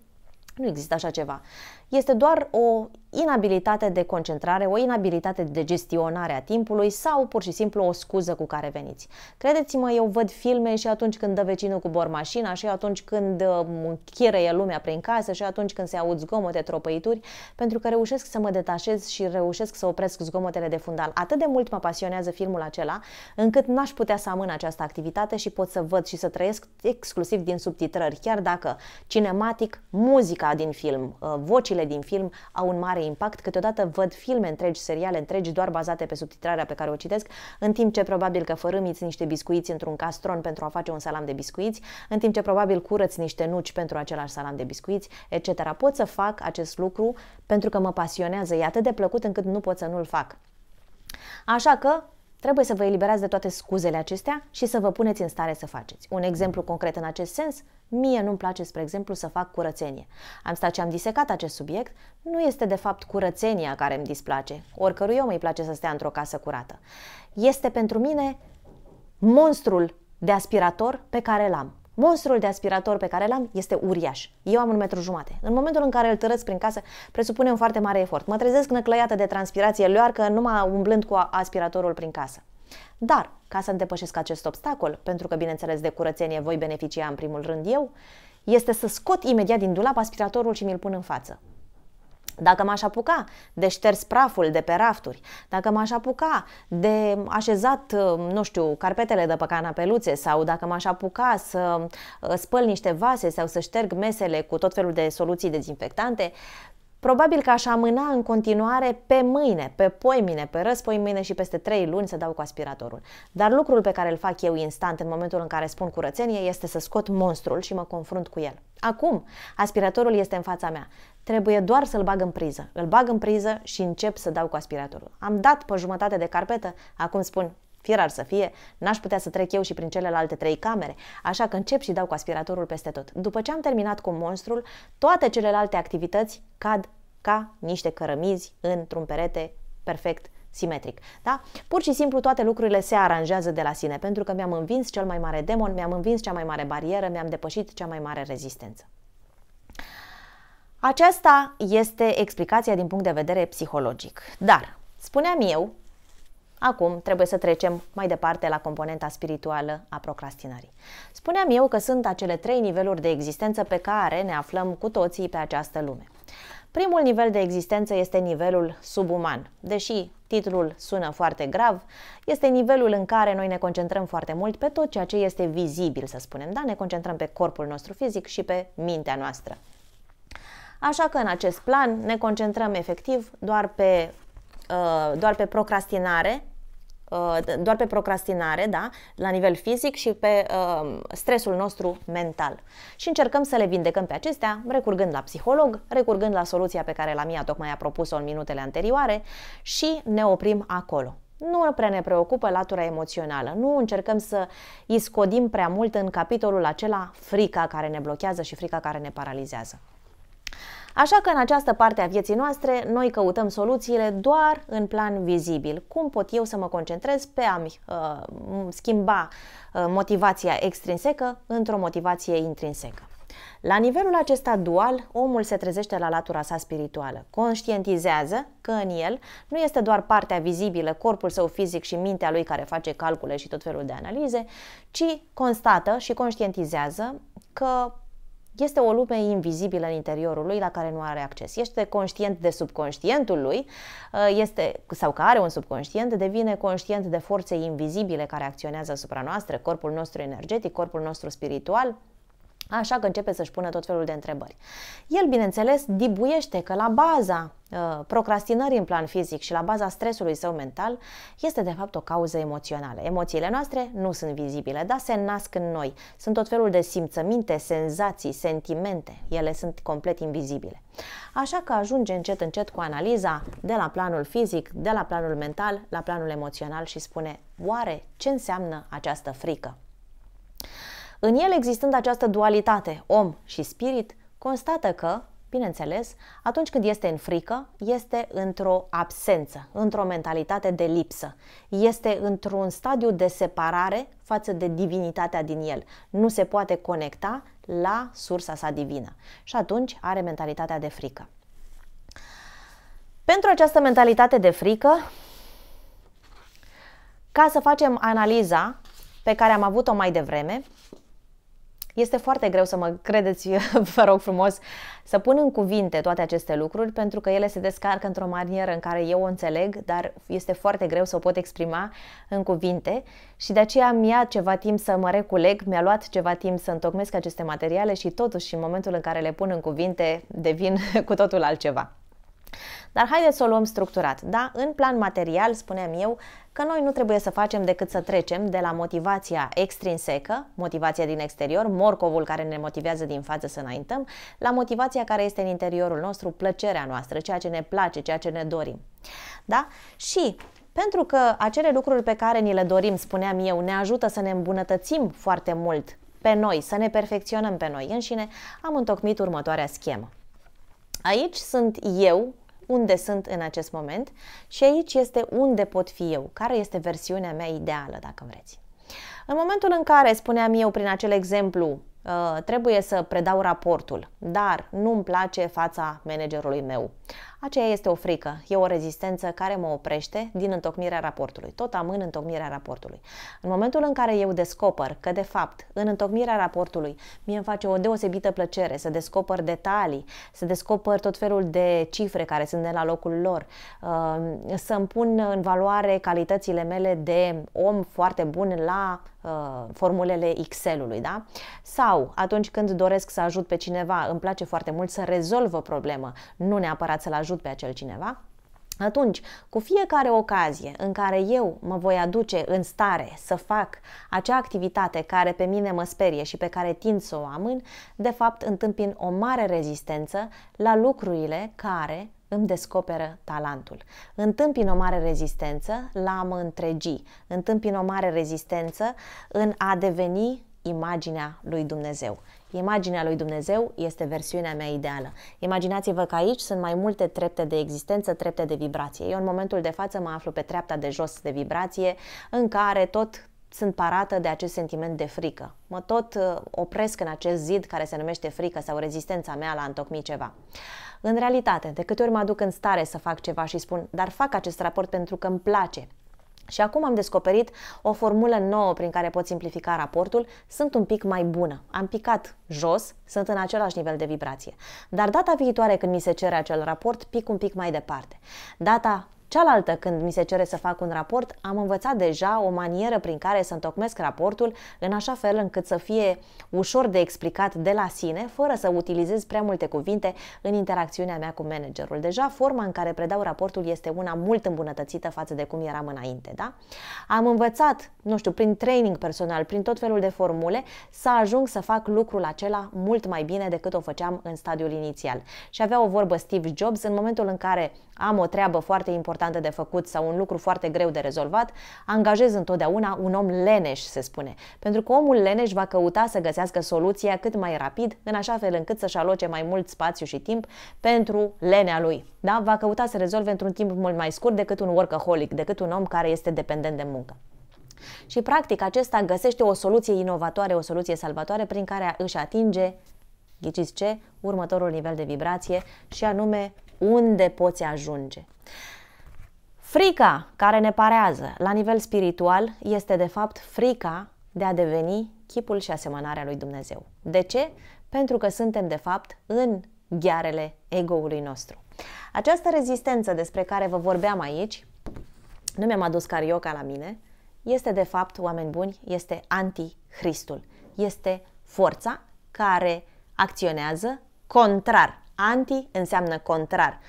Nu există așa ceva este doar o inabilitate de concentrare, o inabilitate de gestionare a timpului sau pur și simplu o scuză cu care veniți. Credeți-mă, eu văd filme și atunci când dă vecinul cu bor mașina, și atunci când um, chireie lumea prin casă, și atunci când se aud zgomote, tropăituri, pentru că reușesc să mă detașez și reușesc să opresc zgomotele de fundal. Atât de mult mă pasionează filmul acela, încât n-aș putea să amân această activitate și pot să văd și să trăiesc exclusiv din subtitrări, chiar dacă cinematic, muzica din film, uh, vocile emoțiile din film au un mare impact, câteodată văd filme întregi, seriale întregi doar bazate pe subtitrarea pe care o citesc, în timp ce probabil că fărâmiți niște biscuiți într-un castron pentru a face un salam de biscuiți, în timp ce probabil curăți niște nuci pentru același salam de biscuiți, etc. Pot să fac acest lucru pentru că mă pasionează, e atât de plăcut încât nu pot să nu-l fac. Așa că Trebuie să vă eliberați de toate scuzele acestea și să vă puneți în stare să faceți. Un exemplu concret în acest sens, mie nu-mi place, spre exemplu, să fac curățenie. Am stat și am disecat acest subiect, nu este de fapt curățenia care îmi displace, oricărui om îi place să stea într-o casă curată. Este pentru mine monstrul de aspirator pe care l-am. Monstrul de aspirator pe care l-am este uriaș. Eu am un metru jumate. În momentul în care îl târăți prin casă, presupune un foarte mare efort. Mă trezesc năclăiată de transpirație că numai umblând cu aspiratorul prin casă. Dar, ca să depășesc acest obstacol, pentru că, bineînțeles, de curățenie voi beneficia în primul rând eu, este să scot imediat din dulap aspiratorul și mi-l pun în față. Dacă m-aș apuca de șters praful de pe rafturi, dacă m-aș apuca de așezat, uh, nu știu, carpetele de pe canapeluțe sau dacă m-aș apuca să uh, spăl niște vase sau să șterg mesele cu tot felul de soluții dezinfectante, uh, Probabil că aș amâna în continuare pe mâine, pe poimine, pe răspoi mâine și peste 3 luni să dau cu aspiratorul. Dar lucrul pe care îl fac eu instant în momentul în care spun curățenie este să scot monstrul și mă confrunt cu el. Acum, aspiratorul este în fața mea. Trebuie doar să-l bag în priză. Îl bag în priză și încep să dau cu aspiratorul. Am dat pe jumătate de carpetă, acum spun Fier ar să fie, n-aș putea să trec eu și prin celelalte trei camere, așa că încep și dau cu aspiratorul peste tot. După ce am terminat cu monstrul, toate celelalte activități cad ca niște cărămizi într-un perete perfect simetric. Da? Pur și simplu toate lucrurile se aranjează de la sine, pentru că mi-am învins cel mai mare demon, mi-am învins cea mai mare barieră, mi-am depășit cea mai mare rezistență. Aceasta este explicația din punct de vedere psihologic. Dar, spuneam eu Acum trebuie să trecem mai departe la componenta spirituală a procrastinării. Spuneam eu că sunt acele trei niveluri de existență pe care ne aflăm cu toții pe această lume. Primul nivel de existență este nivelul subuman. Deși titlul sună foarte grav, este nivelul în care noi ne concentrăm foarte mult pe tot ceea ce este vizibil, să spunem, da? Ne concentrăm pe corpul nostru fizic și pe mintea noastră. Așa că în acest plan ne concentrăm efectiv doar pe Uh, doar pe procrastinare, uh, doar pe procrastinare, da, la nivel fizic și pe uh, stresul nostru mental. Și încercăm să le vindecăm pe acestea, recurgând la psiholog, recurgând la soluția pe care la mia tocmai a propus-o în minutele anterioare și ne oprim acolo. Nu prea ne preocupă latura emoțională, nu încercăm să iscodim prea mult în capitolul acela frica care ne blochează și frica care ne paralizează. Așa că în această parte a vieții noastre, noi căutăm soluțiile doar în plan vizibil. Cum pot eu să mă concentrez pe a-mi uh, schimba uh, motivația extrinsecă într-o motivație intrinsecă? La nivelul acesta dual, omul se trezește la latura sa spirituală, conștientizează că în el nu este doar partea vizibilă, corpul său fizic și mintea lui care face calcule și tot felul de analize, ci constată și conștientizează că este o lume invizibilă în interiorul lui la care nu are acces. Este conștient de subconștientul lui, uh, este, sau că are un subconștient, devine conștient de forțe invizibile care acționează asupra noastră, corpul nostru energetic, corpul nostru spiritual, Așa că începe să-și pună tot felul de întrebări. El, bineînțeles, dibuiește că la baza uh, procrastinării în plan fizic și la baza stresului său mental este de fapt o cauză emoțională. Emoțiile noastre nu sunt vizibile, dar se nasc în noi. Sunt tot felul de simțăminte, senzații, sentimente. Ele sunt complet invizibile. Așa că ajunge încet încet cu analiza de la planul fizic, de la planul mental, la planul emoțional și spune oare ce înseamnă această frică? În el existând această dualitate, om și spirit, constată că, bineînțeles, atunci când este în frică, este într-o absență, într-o mentalitate de lipsă. Este într-un stadiu de separare față de divinitatea din el. Nu se poate conecta la sursa sa divină. Și atunci are mentalitatea de frică. Pentru această mentalitate de frică, ca să facem analiza pe care am avut-o mai devreme, este foarte greu să mă credeți, vă rog frumos, să pun în cuvinte toate aceste lucruri pentru că ele se descarcă într-o manieră în care eu o înțeleg, dar este foarte greu să o pot exprima în cuvinte și de aceea mi-a ceva timp să mă reculeg, mi-a luat ceva timp să întocmesc aceste materiale și totuși în momentul în care le pun în cuvinte devin cu totul altceva. Dar haideți să o luăm structurat, da? În plan material, spuneam eu, că noi nu trebuie să facem decât să trecem de la motivația extrinsecă, motivația din exterior, morcovul care ne motivează din față să înaintăm, la motivația care este în interiorul nostru, plăcerea noastră, ceea ce ne place, ceea ce ne dorim. Da? Și pentru că acele lucruri pe care ni le dorim, spuneam eu, ne ajută să ne îmbunătățim foarte mult pe noi, să ne perfecționăm pe noi înșine, am întocmit următoarea schemă. Aici sunt eu, unde sunt în acest moment și aici este unde pot fi eu, care este versiunea mea ideală, dacă vreți. În momentul în care spuneam eu prin acel exemplu, uh, trebuie să predau raportul, dar nu-mi place fața managerului meu. Aceea este o frică, e o rezistență care mă oprește din întocmirea raportului. Tot amân întocmirea raportului. În momentul în care eu descoper că, de fapt, în întocmirea raportului, mie îmi face o deosebită plăcere să descoper detalii, să descoper tot felul de cifre care sunt de la locul lor, uh, să îmi pun în valoare calitățile mele de om foarte bun la uh, formulele Excel-ului, da? Sau atunci când doresc să ajut pe cineva, îmi place foarte mult să rezolv o problemă, nu neapărat neapărat să-l ajut pe acel cineva, atunci, cu fiecare ocazie în care eu mă voi aduce în stare să fac acea activitate care pe mine mă sperie și pe care tind să o amân, de fapt întâmpin o mare rezistență la lucrurile care îmi descoperă talentul. Întâmpin o mare rezistență la a mă întregi, întâmpin o mare rezistență în a deveni imaginea lui Dumnezeu. Imaginea lui Dumnezeu este versiunea mea ideală. Imaginați-vă că aici sunt mai multe trepte de existență, trepte de vibrație. Eu în momentul de față mă aflu pe treapta de jos de vibrație, în care tot sunt parată de acest sentiment de frică. Mă tot uh, opresc în acest zid care se numește frică sau rezistența mea la a întocmi ceva. În realitate, de câte ori mă aduc în stare să fac ceva și spun, dar fac acest raport pentru că îmi place, și acum am descoperit o formulă nouă prin care pot simplifica raportul, sunt un pic mai bună. Am picat jos, sunt în același nivel de vibrație. Dar data viitoare când mi se cere acel raport, pic un pic mai departe. Data Cealaltă, când mi se cere să fac un raport, am învățat deja o manieră prin care să întocmesc raportul în așa fel încât să fie ușor de explicat de la sine, fără să utilizez prea multe cuvinte în interacțiunea mea cu managerul. Deja forma în care predau raportul este una mult îmbunătățită față de cum eram înainte, da? Am învățat, nu știu, prin training personal, prin tot felul de formule, să ajung să fac lucrul acela mult mai bine decât o făceam în stadiul inițial. Și avea o vorbă Steve Jobs în momentul în care am o treabă foarte importantă importantă de făcut sau un lucru foarte greu de rezolvat, angajez întotdeauna un om leneș, se spune, pentru că omul leneș va căuta să găsească soluția cât mai rapid, în așa fel încât să-și aloce mai mult spațiu și timp pentru lenea lui. Da? Va căuta să rezolve într-un timp mult mai scurt decât un workaholic, decât un om care este dependent de muncă. Și practic acesta găsește o soluție inovatoare, o soluție salvatoare prin care își atinge, ghiciți ce, următorul nivel de vibrație și anume unde poți ajunge. Frica care ne parează la nivel spiritual este de fapt frica de a deveni chipul și asemănarea lui Dumnezeu. De ce? Pentru că suntem de fapt în ghearele egoului nostru. Această rezistență despre care vă vorbeam aici, nu mi-am adus carioca la mine, este de fapt, oameni buni, este anti-Hristul. Este forța care acționează contrar. Anti înseamnă contrar.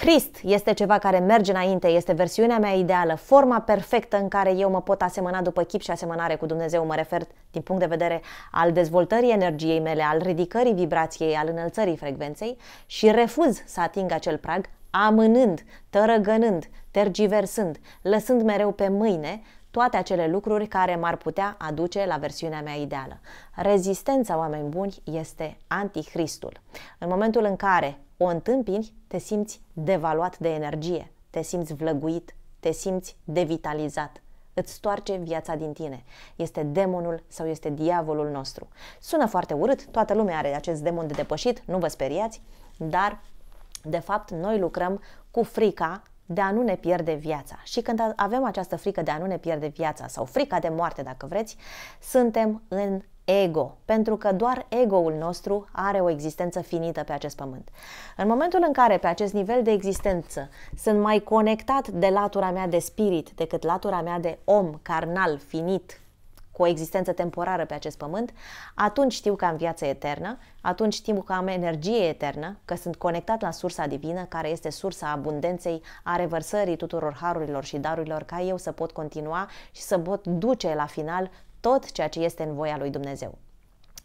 Hrist este ceva care merge înainte, este versiunea mea ideală, forma perfectă în care eu mă pot asemăna după chip și asemănare cu Dumnezeu, mă refer din punct de vedere al dezvoltării energiei mele, al ridicării vibrației, al înălțării frecvenței și refuz să ating acel prag, amânând, tărăgănând, tergiversând, lăsând mereu pe mâine toate acele lucruri care m-ar putea aduce la versiunea mea ideală. Rezistența oameni buni este antihristul. În momentul în care o întâmpini, te simți devaluat de energie, te simți vlăguit, te simți devitalizat. Îți stoarce viața din tine. Este demonul sau este diavolul nostru. Sună foarte urât, toată lumea are acest demon de depășit, nu vă speriați, dar de fapt noi lucrăm cu frica de a nu ne pierde viața. Și când avem această frică de a nu ne pierde viața sau frica de moarte, dacă vreți, suntem în ego, pentru că doar ego-ul nostru are o existență finită pe acest pământ. În momentul în care pe acest nivel de existență sunt mai conectat de latura mea de spirit decât latura mea de om, carnal, finit, cu o existență temporară pe acest pământ, atunci știu că am viață eternă, atunci știu că am energie eternă, că sunt conectat la sursa divină, care este sursa abundenței, a revărsării tuturor harurilor și darurilor, ca eu să pot continua și să pot duce la final tot ceea ce este în voia lui Dumnezeu.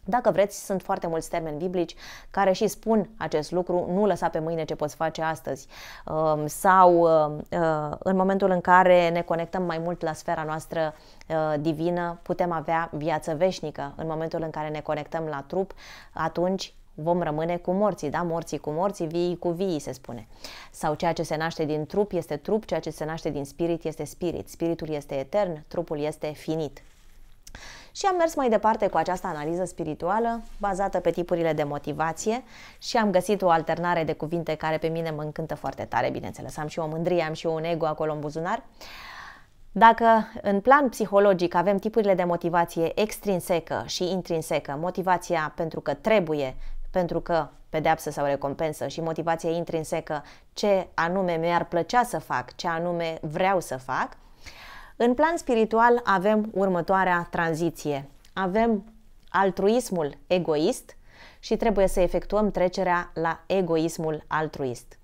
Dacă vreți, sunt foarte mulți termeni biblici care și spun acest lucru, nu lăsa pe mâine ce poți face astăzi. Um, sau um, uh, în momentul în care ne conectăm mai mult la sfera noastră uh, divină, putem avea viață veșnică. În momentul în care ne conectăm la trup, atunci vom rămâne cu morții, da? Morții cu morții, vii cu vii, se spune. Sau ceea ce se naște din trup este trup, ceea ce se naște din spirit este spirit. Spiritul este etern, trupul este finit. Și am mers mai departe cu această analiză spirituală, bazată pe tipurile de motivație și am găsit o alternare de cuvinte care pe mine mă încântă foarte tare, bineînțeles. Am și o mândrie, am și un ego acolo în buzunar. Dacă în plan psihologic avem tipurile de motivație extrinsecă și intrinsecă, motivația pentru că trebuie, pentru că pedeapsă sau recompensă și motivația intrinsecă, ce anume mi-ar plăcea să fac, ce anume vreau să fac, în plan spiritual avem următoarea tranziție. Avem altruismul egoist și trebuie să efectuăm trecerea la egoismul altruist.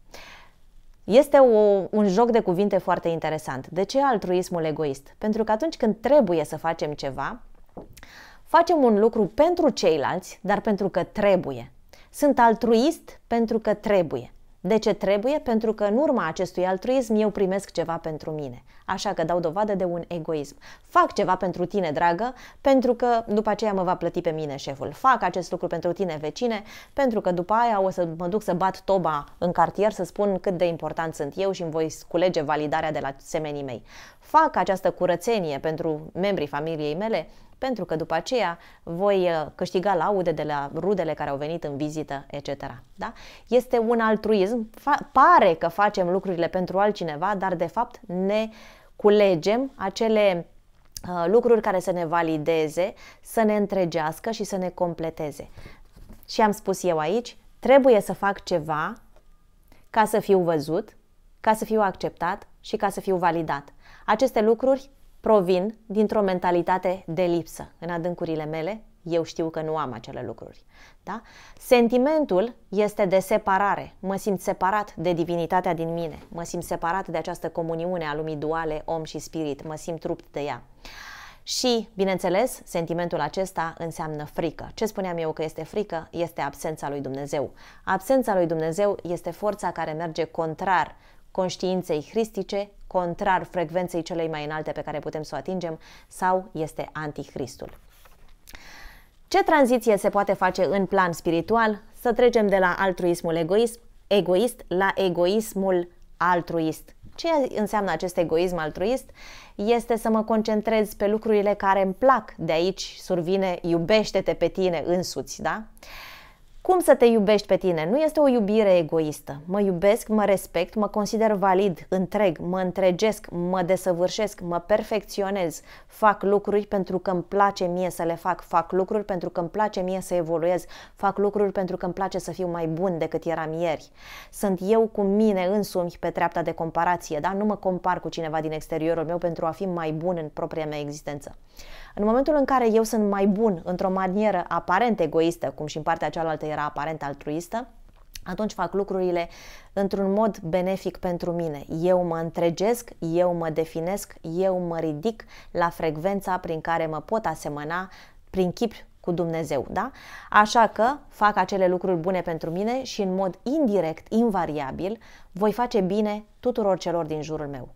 Este o, un joc de cuvinte foarte interesant. De ce altruismul egoist? Pentru că atunci când trebuie să facem ceva, facem un lucru pentru ceilalți, dar pentru că trebuie. Sunt altruist pentru că trebuie. De ce trebuie? Pentru că în urma acestui altruism eu primesc ceva pentru mine. Așa că dau dovadă de un egoism. Fac ceva pentru tine, dragă, pentru că după aceea mă va plăti pe mine șeful. Fac acest lucru pentru tine, vecine, pentru că după aia o să mă duc să bat toba în cartier să spun cât de important sunt eu și îmi voi culege validarea de la semenii mei fac această curățenie pentru membrii familiei mele, pentru că după aceea voi uh, câștiga laude de la rudele care au venit în vizită, etc. Da? Este un altruism, Fa- pare că facem lucrurile pentru altcineva, dar de fapt ne culegem acele uh, lucruri care să ne valideze, să ne întregească și să ne completeze. Și am spus eu aici, trebuie să fac ceva ca să fiu văzut, ca să fiu acceptat, și ca să fiu validat. Aceste lucruri provin dintr-o mentalitate de lipsă. În adâncurile mele, eu știu că nu am acele lucruri. Da? Sentimentul este de separare. Mă simt separat de divinitatea din mine. Mă simt separat de această comuniune a lumii duale, om și spirit. Mă simt rupt de ea. Și, bineînțeles, sentimentul acesta înseamnă frică. Ce spuneam eu că este frică? Este absența lui Dumnezeu. Absența lui Dumnezeu este forța care merge contrar conștiinței hristice, contrar frecvenței celei mai înalte pe care putem să o atingem, sau este antichristul. Ce tranziție se poate face în plan spiritual? Să trecem de la altruismul egoism, egoist la egoismul altruist. Ce înseamnă acest egoism altruist? Este să mă concentrez pe lucrurile care îmi plac. De aici survine iubește-te pe tine însuți, da? Uh, cum să te iubești pe tine? Nu este o iubire egoistă. Mă iubesc, mă respect, mă consider valid, întreg, mă întregesc, mă desăvârșesc, mă perfecționez, fac lucruri pentru că îmi place mie să le fac, fac lucruri pentru că îmi place mie să evoluez, fac lucruri pentru că îmi place să fiu mai bun decât eram ieri. Sunt eu cu mine însumi pe treapta de comparație, da? Nu mă compar cu cineva din exteriorul meu pentru a fi mai bun în propria mea existență. În momentul în care eu sunt mai bun într-o manieră aparent egoistă, cum și în partea cealaltă era aparent altruistă, atunci fac lucrurile într-un mod benefic pentru mine. Eu mă întregesc, eu mă definesc, eu mă ridic la frecvența prin care mă pot asemăna prin chip cu Dumnezeu, da? Așa că fac acele lucruri bune pentru mine și în mod indirect, invariabil, voi face bine tuturor celor din jurul meu.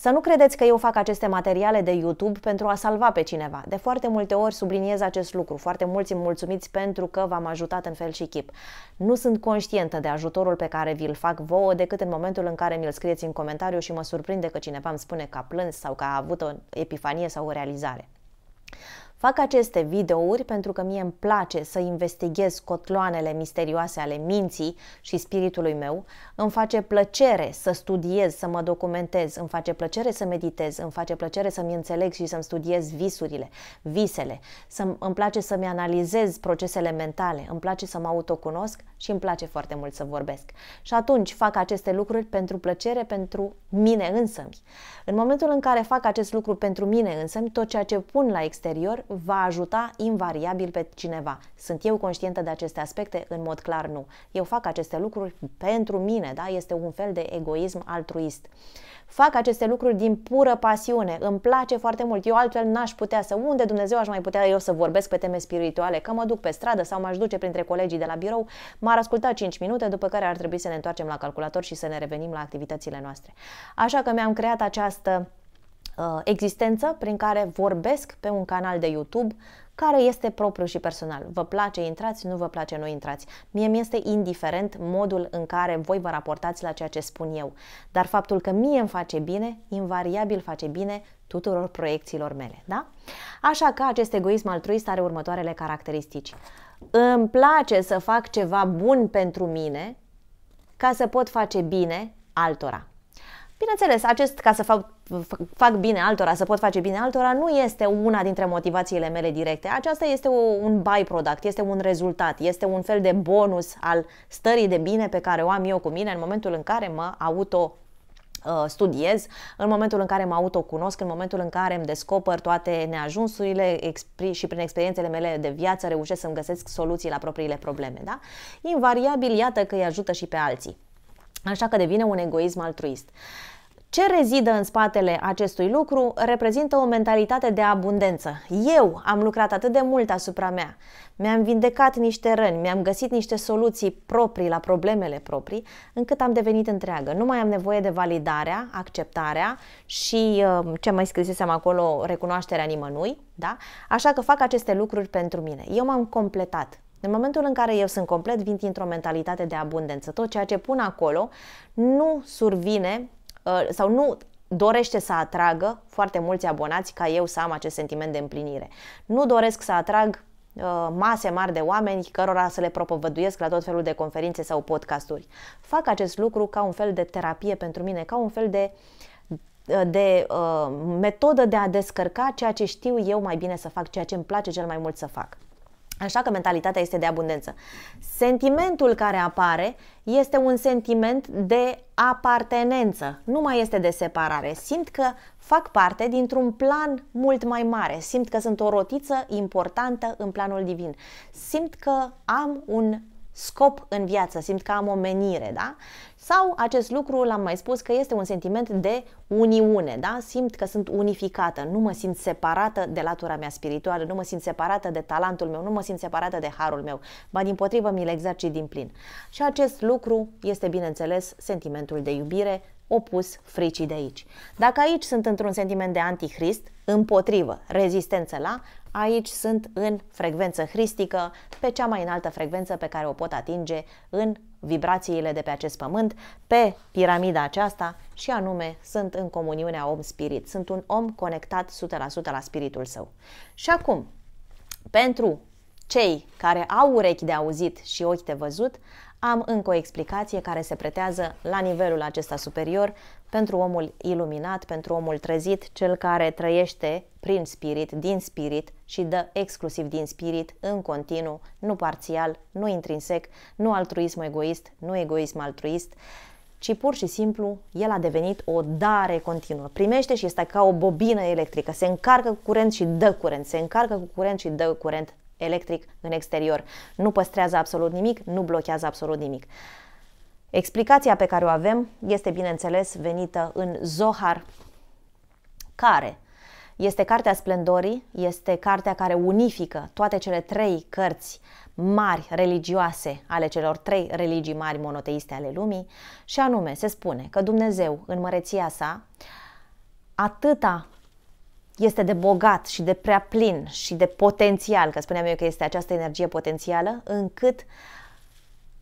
Să nu credeți că eu fac aceste materiale de YouTube pentru a salva pe cineva. De foarte multe ori subliniez acest lucru. Foarte mulți îmi mulțumiți pentru că v-am ajutat în fel și chip. Nu sunt conștientă de ajutorul pe care vi-l fac vouă decât în momentul în care mi-l scrieți în comentariu și mă surprinde că cineva îmi spune că a plâns sau că a avut o epifanie sau o realizare. Fac aceste videouri pentru că mie îmi place să investighez cotloanele misterioase ale minții și spiritului meu, îmi face plăcere să studiez, să mă documentez, îmi face plăcere să meditez, îmi face plăcere să-mi înțeleg și să-mi studiez visurile, visele, să îmi place să-mi analizez procesele mentale, îmi place să mă autocunosc și îmi place foarte mult să vorbesc. Și atunci fac aceste lucruri pentru plăcere, pentru mine însămi. În momentul în care fac acest lucru pentru mine însămi, tot ceea ce pun la exterior va ajuta invariabil pe cineva. Sunt eu conștientă de aceste aspecte? În mod clar nu. Eu fac aceste lucruri pentru mine, da? Este un fel de egoism altruist. Fac aceste lucruri din pură pasiune, îmi place foarte mult. Eu altfel n-aș putea să, unde Dumnezeu aș mai putea eu să vorbesc pe teme spirituale, că mă duc pe stradă sau m-aș duce printre colegii de la birou, m-ar asculta 5 minute, după care ar trebui să ne întoarcem la calculator și să ne revenim la activitățile noastre. Așa că mi-am creat această Uh, existență prin care vorbesc pe un canal de YouTube care este propriu și personal. Vă place, intrați, nu vă place, nu intrați. Mie mi-este indiferent modul în care voi vă raportați la ceea ce spun eu, dar faptul că mie îmi face bine, invariabil face bine tuturor proiecțiilor mele, da? Așa că acest egoism altruist are următoarele caracteristici. Îmi place să fac ceva bun pentru mine ca să pot face bine altora. Bineînțeles, acest ca să fac, fac bine altora, să pot face bine altora, nu este una dintre motivațiile mele directe. Aceasta este o, un byproduct, este un rezultat, este un fel de bonus al stării de bine pe care o am eu cu mine în momentul în care mă auto uh, studiez, în momentul în care mă autocunosc, în momentul în care îmi descoper toate neajunsurile și prin experiențele mele de viață reușesc să-mi găsesc soluții la propriile probleme. Da? Invariabil, iată că îi ajută și pe alții. Așa că devine un egoism altruist. Ce rezidă în spatele acestui lucru reprezintă o mentalitate de abundență. Eu am lucrat atât de mult asupra mea, mi-am vindecat niște răni, mi-am găsit niște soluții proprii la problemele proprii, încât am devenit întreagă. Nu mai am nevoie de validarea, acceptarea și uh, ce mai scrisesem acolo, recunoașterea nimănui, da? Așa că fac aceste lucruri pentru mine. Eu m-am completat, în momentul în care eu sunt complet, vin dintr-o mentalitate de abundență. Tot ceea ce pun acolo nu survine uh, sau nu dorește să atragă foarte mulți abonați ca eu să am acest sentiment de împlinire. Nu doresc să atrag uh, mase mari de oameni cărora să le propovăduiesc la tot felul de conferințe sau podcasturi. Fac acest lucru ca un fel de terapie pentru mine, ca un fel de uh, de uh, metodă de a descărca ceea ce știu eu mai bine să fac, ceea ce îmi place cel mai mult să fac. Așa că mentalitatea este de abundență. Sentimentul care apare este un sentiment de apartenență, nu mai este de separare. Simt că fac parte dintr-un plan mult mai mare, simt că sunt o rotiță importantă în planul divin, simt că am un scop în viață, simt că am o menire, da? Sau acest lucru, l-am mai spus, că este un sentiment de uniune, da? Simt că sunt unificată, nu mă simt separată de latura mea spirituală, nu mă simt separată de talentul meu, nu mă simt separată de harul meu, ba din potrivă mi-l exercit din plin. Și acest lucru este, bineînțeles, sentimentul de iubire, opus fricii de aici. Dacă aici sunt într-un sentiment de antichrist, împotrivă, rezistență la, aici sunt în frecvență hristică, pe cea mai înaltă frecvență pe care o pot atinge în vibrațiile de pe acest pământ pe piramida aceasta și anume sunt în comuniunea om-spirit. Sunt un om conectat 100% la spiritul său. Și acum, pentru cei care au urechi de auzit și ochi de văzut, am încă o explicație care se pretează la nivelul acesta superior pentru omul iluminat, pentru omul trezit, cel care trăiește prin spirit, din spirit și dă exclusiv din spirit, în continuu, nu parțial, nu intrinsec, nu altruism egoist, nu egoism altruist, ci pur și simplu el a devenit o dare continuă. Primește și este ca o bobină electrică, se încarcă cu curent și dă curent, se încarcă cu curent și dă curent electric în exterior. Nu păstrează absolut nimic, nu blochează absolut nimic. Explicația pe care o avem este, bineînțeles, venită în Zohar, care este cartea splendorii, este cartea care unifică toate cele trei cărți mari religioase ale celor trei religii mari monoteiste ale lumii și anume se spune că Dumnezeu în măreția sa atâta este de bogat și de prea plin și de potențial, că spuneam eu că este această energie potențială, încât uh,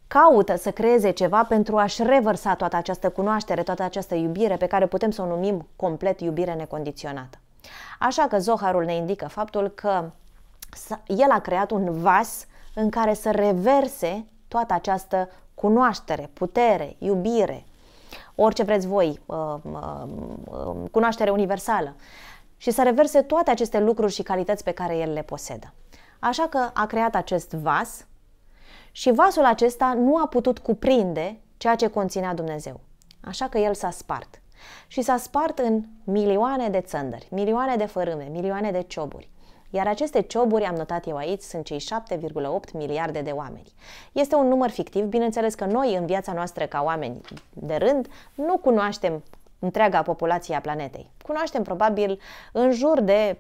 caută să creeze ceva pentru a-și revărsa toată această cunoaștere, toată această iubire pe care putem să o numim complet iubire necondiționată. Așa că Zoharul ne indică faptul că el a creat un vas în care să reverse toată această cunoaștere, putere, iubire, orice vreți voi, uh, uh, um, cunoaștere universală și să reverse toate aceste lucruri și calități pe care el le posedă. Așa că a creat acest vas și vasul acesta nu a putut cuprinde ceea ce conținea Dumnezeu. Așa că el s-a spart. Și s-a spart în milioane de țândări, milioane de fărâme, milioane de cioburi. Iar aceste cioburi, am notat eu aici, sunt cei 7,8 miliarde de oameni. Este un număr fictiv, bineînțeles că noi, în viața noastră ca oameni de rând, nu cunoaștem întreaga populație a planetei. Cunoaștem probabil în jur de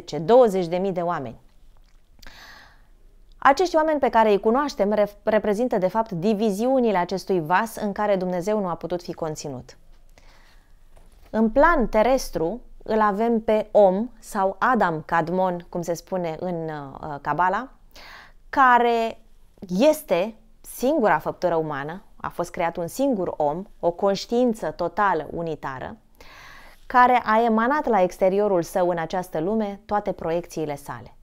14-20 de mii de oameni. Acești oameni pe care îi cunoaștem reprezintă de fapt diviziunile acestui vas în care Dumnezeu nu a putut fi conținut. În plan terestru îl avem pe om sau Adam Cadmon, cum se spune în uh, care este singura făptură umană, a fost creat un singur om, o conștiință totală unitară, care a emanat la exteriorul său în această lume toate proiecțiile sale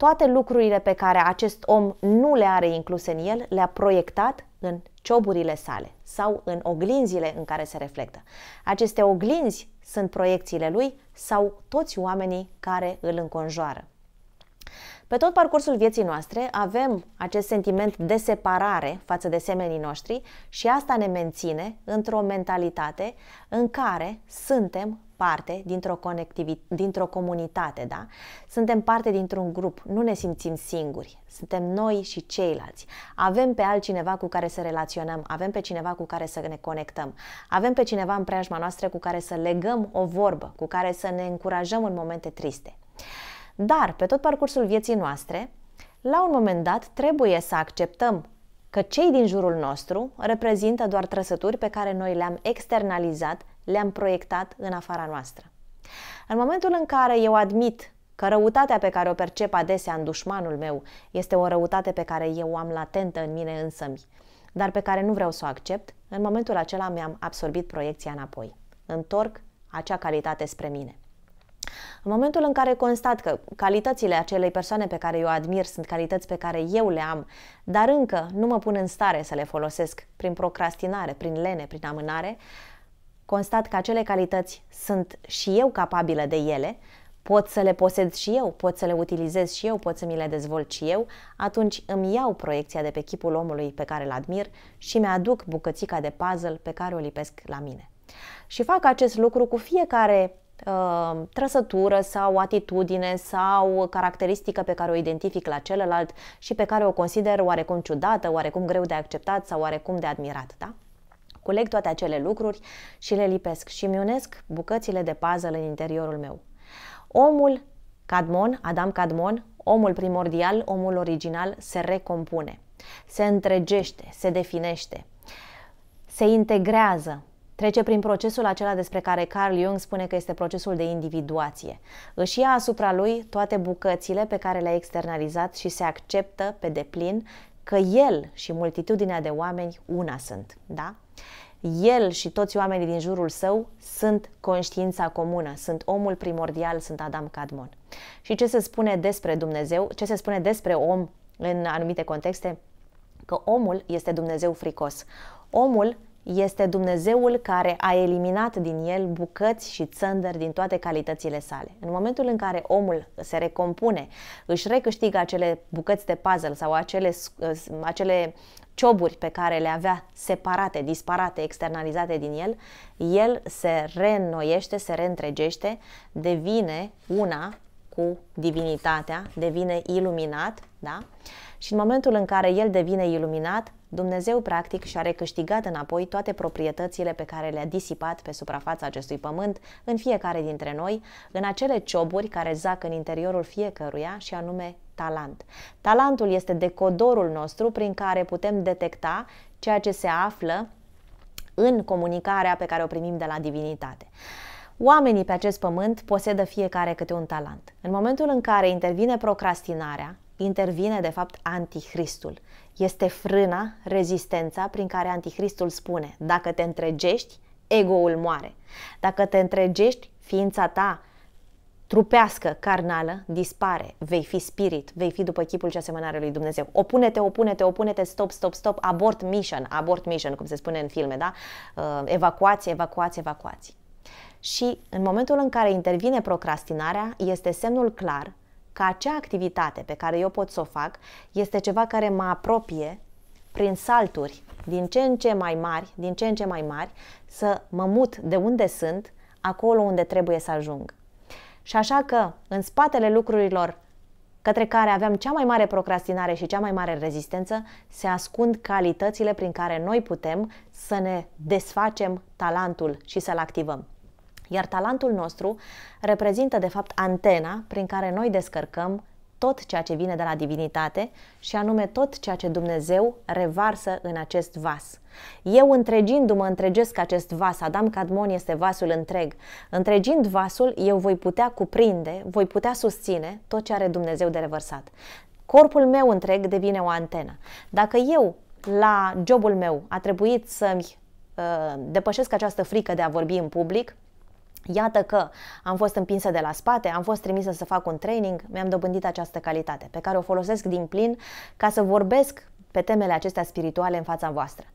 toate lucrurile pe care acest om nu le are incluse în el, le-a proiectat în cioburile sale sau în oglinzile în care se reflectă. Aceste oglinzi sunt proiecțiile lui sau toți oamenii care îl înconjoară. Pe tot parcursul vieții noastre avem acest sentiment de separare față de semenii noștri și asta ne menține într-o mentalitate în care suntem parte dintr-o, conectivi- dintr-o comunitate, da? Suntem parte dintr-un grup, nu ne simțim singuri, suntem noi și ceilalți. Avem pe altcineva cu care să relaționăm, avem pe cineva cu care să ne conectăm, avem pe cineva în preajma noastră cu care să legăm o vorbă, cu care să ne încurajăm în momente triste. Dar, pe tot parcursul vieții noastre, la un moment dat trebuie să acceptăm că cei din jurul nostru reprezintă doar trăsături pe care noi le-am externalizat le-am proiectat în afara noastră. În momentul în care eu admit că răutatea pe care o percep adesea în dușmanul meu este o răutate pe care eu o am latentă în mine însămi, dar pe care nu vreau să o accept, în momentul acela mi-am absorbit proiecția înapoi. Întorc acea calitate spre mine. În momentul în care constat că calitățile acelei persoane pe care eu admir sunt calități pe care eu le am, dar încă nu mă pun în stare să le folosesc prin procrastinare, prin lene, prin amânare, constat că acele calități sunt și eu capabilă de ele, pot să le posed și eu, pot să le utilizez și eu, pot să mi le dezvolt și eu, atunci îmi iau proiecția de pe chipul omului pe care îl admir și mi-aduc bucățica de puzzle pe care o lipesc la mine. Și fac acest lucru cu fiecare uh, trăsătură sau atitudine sau caracteristică pe care o identific la celălalt și pe care o consider oarecum ciudată, oarecum greu de acceptat sau oarecum de admirat, da? Culeg toate acele lucruri și le lipesc și unesc bucățile de puzzle în interiorul meu. Omul Cadmon, Adam Cadmon, omul primordial, omul original, se recompune, se întregește, se definește, se integrează, trece prin procesul acela despre care Carl Jung spune că este procesul de individuație. Își ia asupra lui toate bucățile pe care le-a externalizat și se acceptă pe deplin că el și multitudinea de oameni una sunt, da? El și toți oamenii din jurul său sunt conștiința comună, sunt omul primordial, sunt Adam Cadmon. Și ce se spune despre Dumnezeu, ce se spune despre om în anumite contexte? Că omul este Dumnezeu fricos. Omul este Dumnezeul care a eliminat din el bucăți și țândări din toate calitățile sale. În momentul în care omul se recompune, își recâștigă acele bucăți de puzzle sau acele, acele cioburi pe care le avea separate, disparate, externalizate din el, el se reînnoiește, se reîntregește, devine una cu divinitatea, devine iluminat, da? Și în momentul în care el devine iluminat, Dumnezeu practic și-a recâștigat înapoi toate proprietățile pe care le-a disipat pe suprafața acestui pământ în fiecare dintre noi, în acele cioburi care zac în interiorul fiecăruia și anume talent. Talentul este decodorul nostru prin care putem detecta ceea ce se află în comunicarea pe care o primim de la divinitate. Oamenii pe acest pământ posedă fiecare câte un talent. În momentul în care intervine procrastinarea, intervine de fapt antihristul este frâna, rezistența prin care Antichristul spune dacă te întregești, egoul moare. Dacă te întregești, ființa ta trupească, carnală, dispare. Vei fi spirit, vei fi după chipul și asemănarea lui Dumnezeu. Opune-te, opune-te, opune-te, stop, stop, stop, abort mission, abort mission, cum se spune în filme, da? Evacuație, uh, evacuație, evacuație. Și în momentul în care intervine procrastinarea, este semnul clar că acea activitate pe care eu pot să o fac este ceva care mă apropie prin salturi din ce în ce mai mari, din ce în ce mai mari, să mă mut de unde sunt, acolo unde trebuie să ajung. Și așa că, în spatele lucrurilor către care aveam cea mai mare procrastinare și cea mai mare rezistență, se ascund calitățile prin care noi putem să ne desfacem talentul și să-l activăm. Iar talentul nostru reprezintă, de fapt, antena prin care noi descărcăm tot ceea ce vine de la divinitate și anume tot ceea ce Dumnezeu revarsă în acest vas. Eu întregindu-mă întregesc acest vas, Adam Cadmon este vasul întreg. Întregind vasul, eu voi putea cuprinde, voi putea susține tot ce are Dumnezeu de revărsat. Corpul meu întreg devine o antenă. Dacă eu la jobul meu a trebuit să-mi uh, depășesc această frică de a vorbi în public, Iată că am fost împinsă de la spate, am fost trimisă să fac un training, mi-am dobândit această calitate pe care o folosesc din plin ca să vorbesc pe temele acestea spirituale în fața voastră.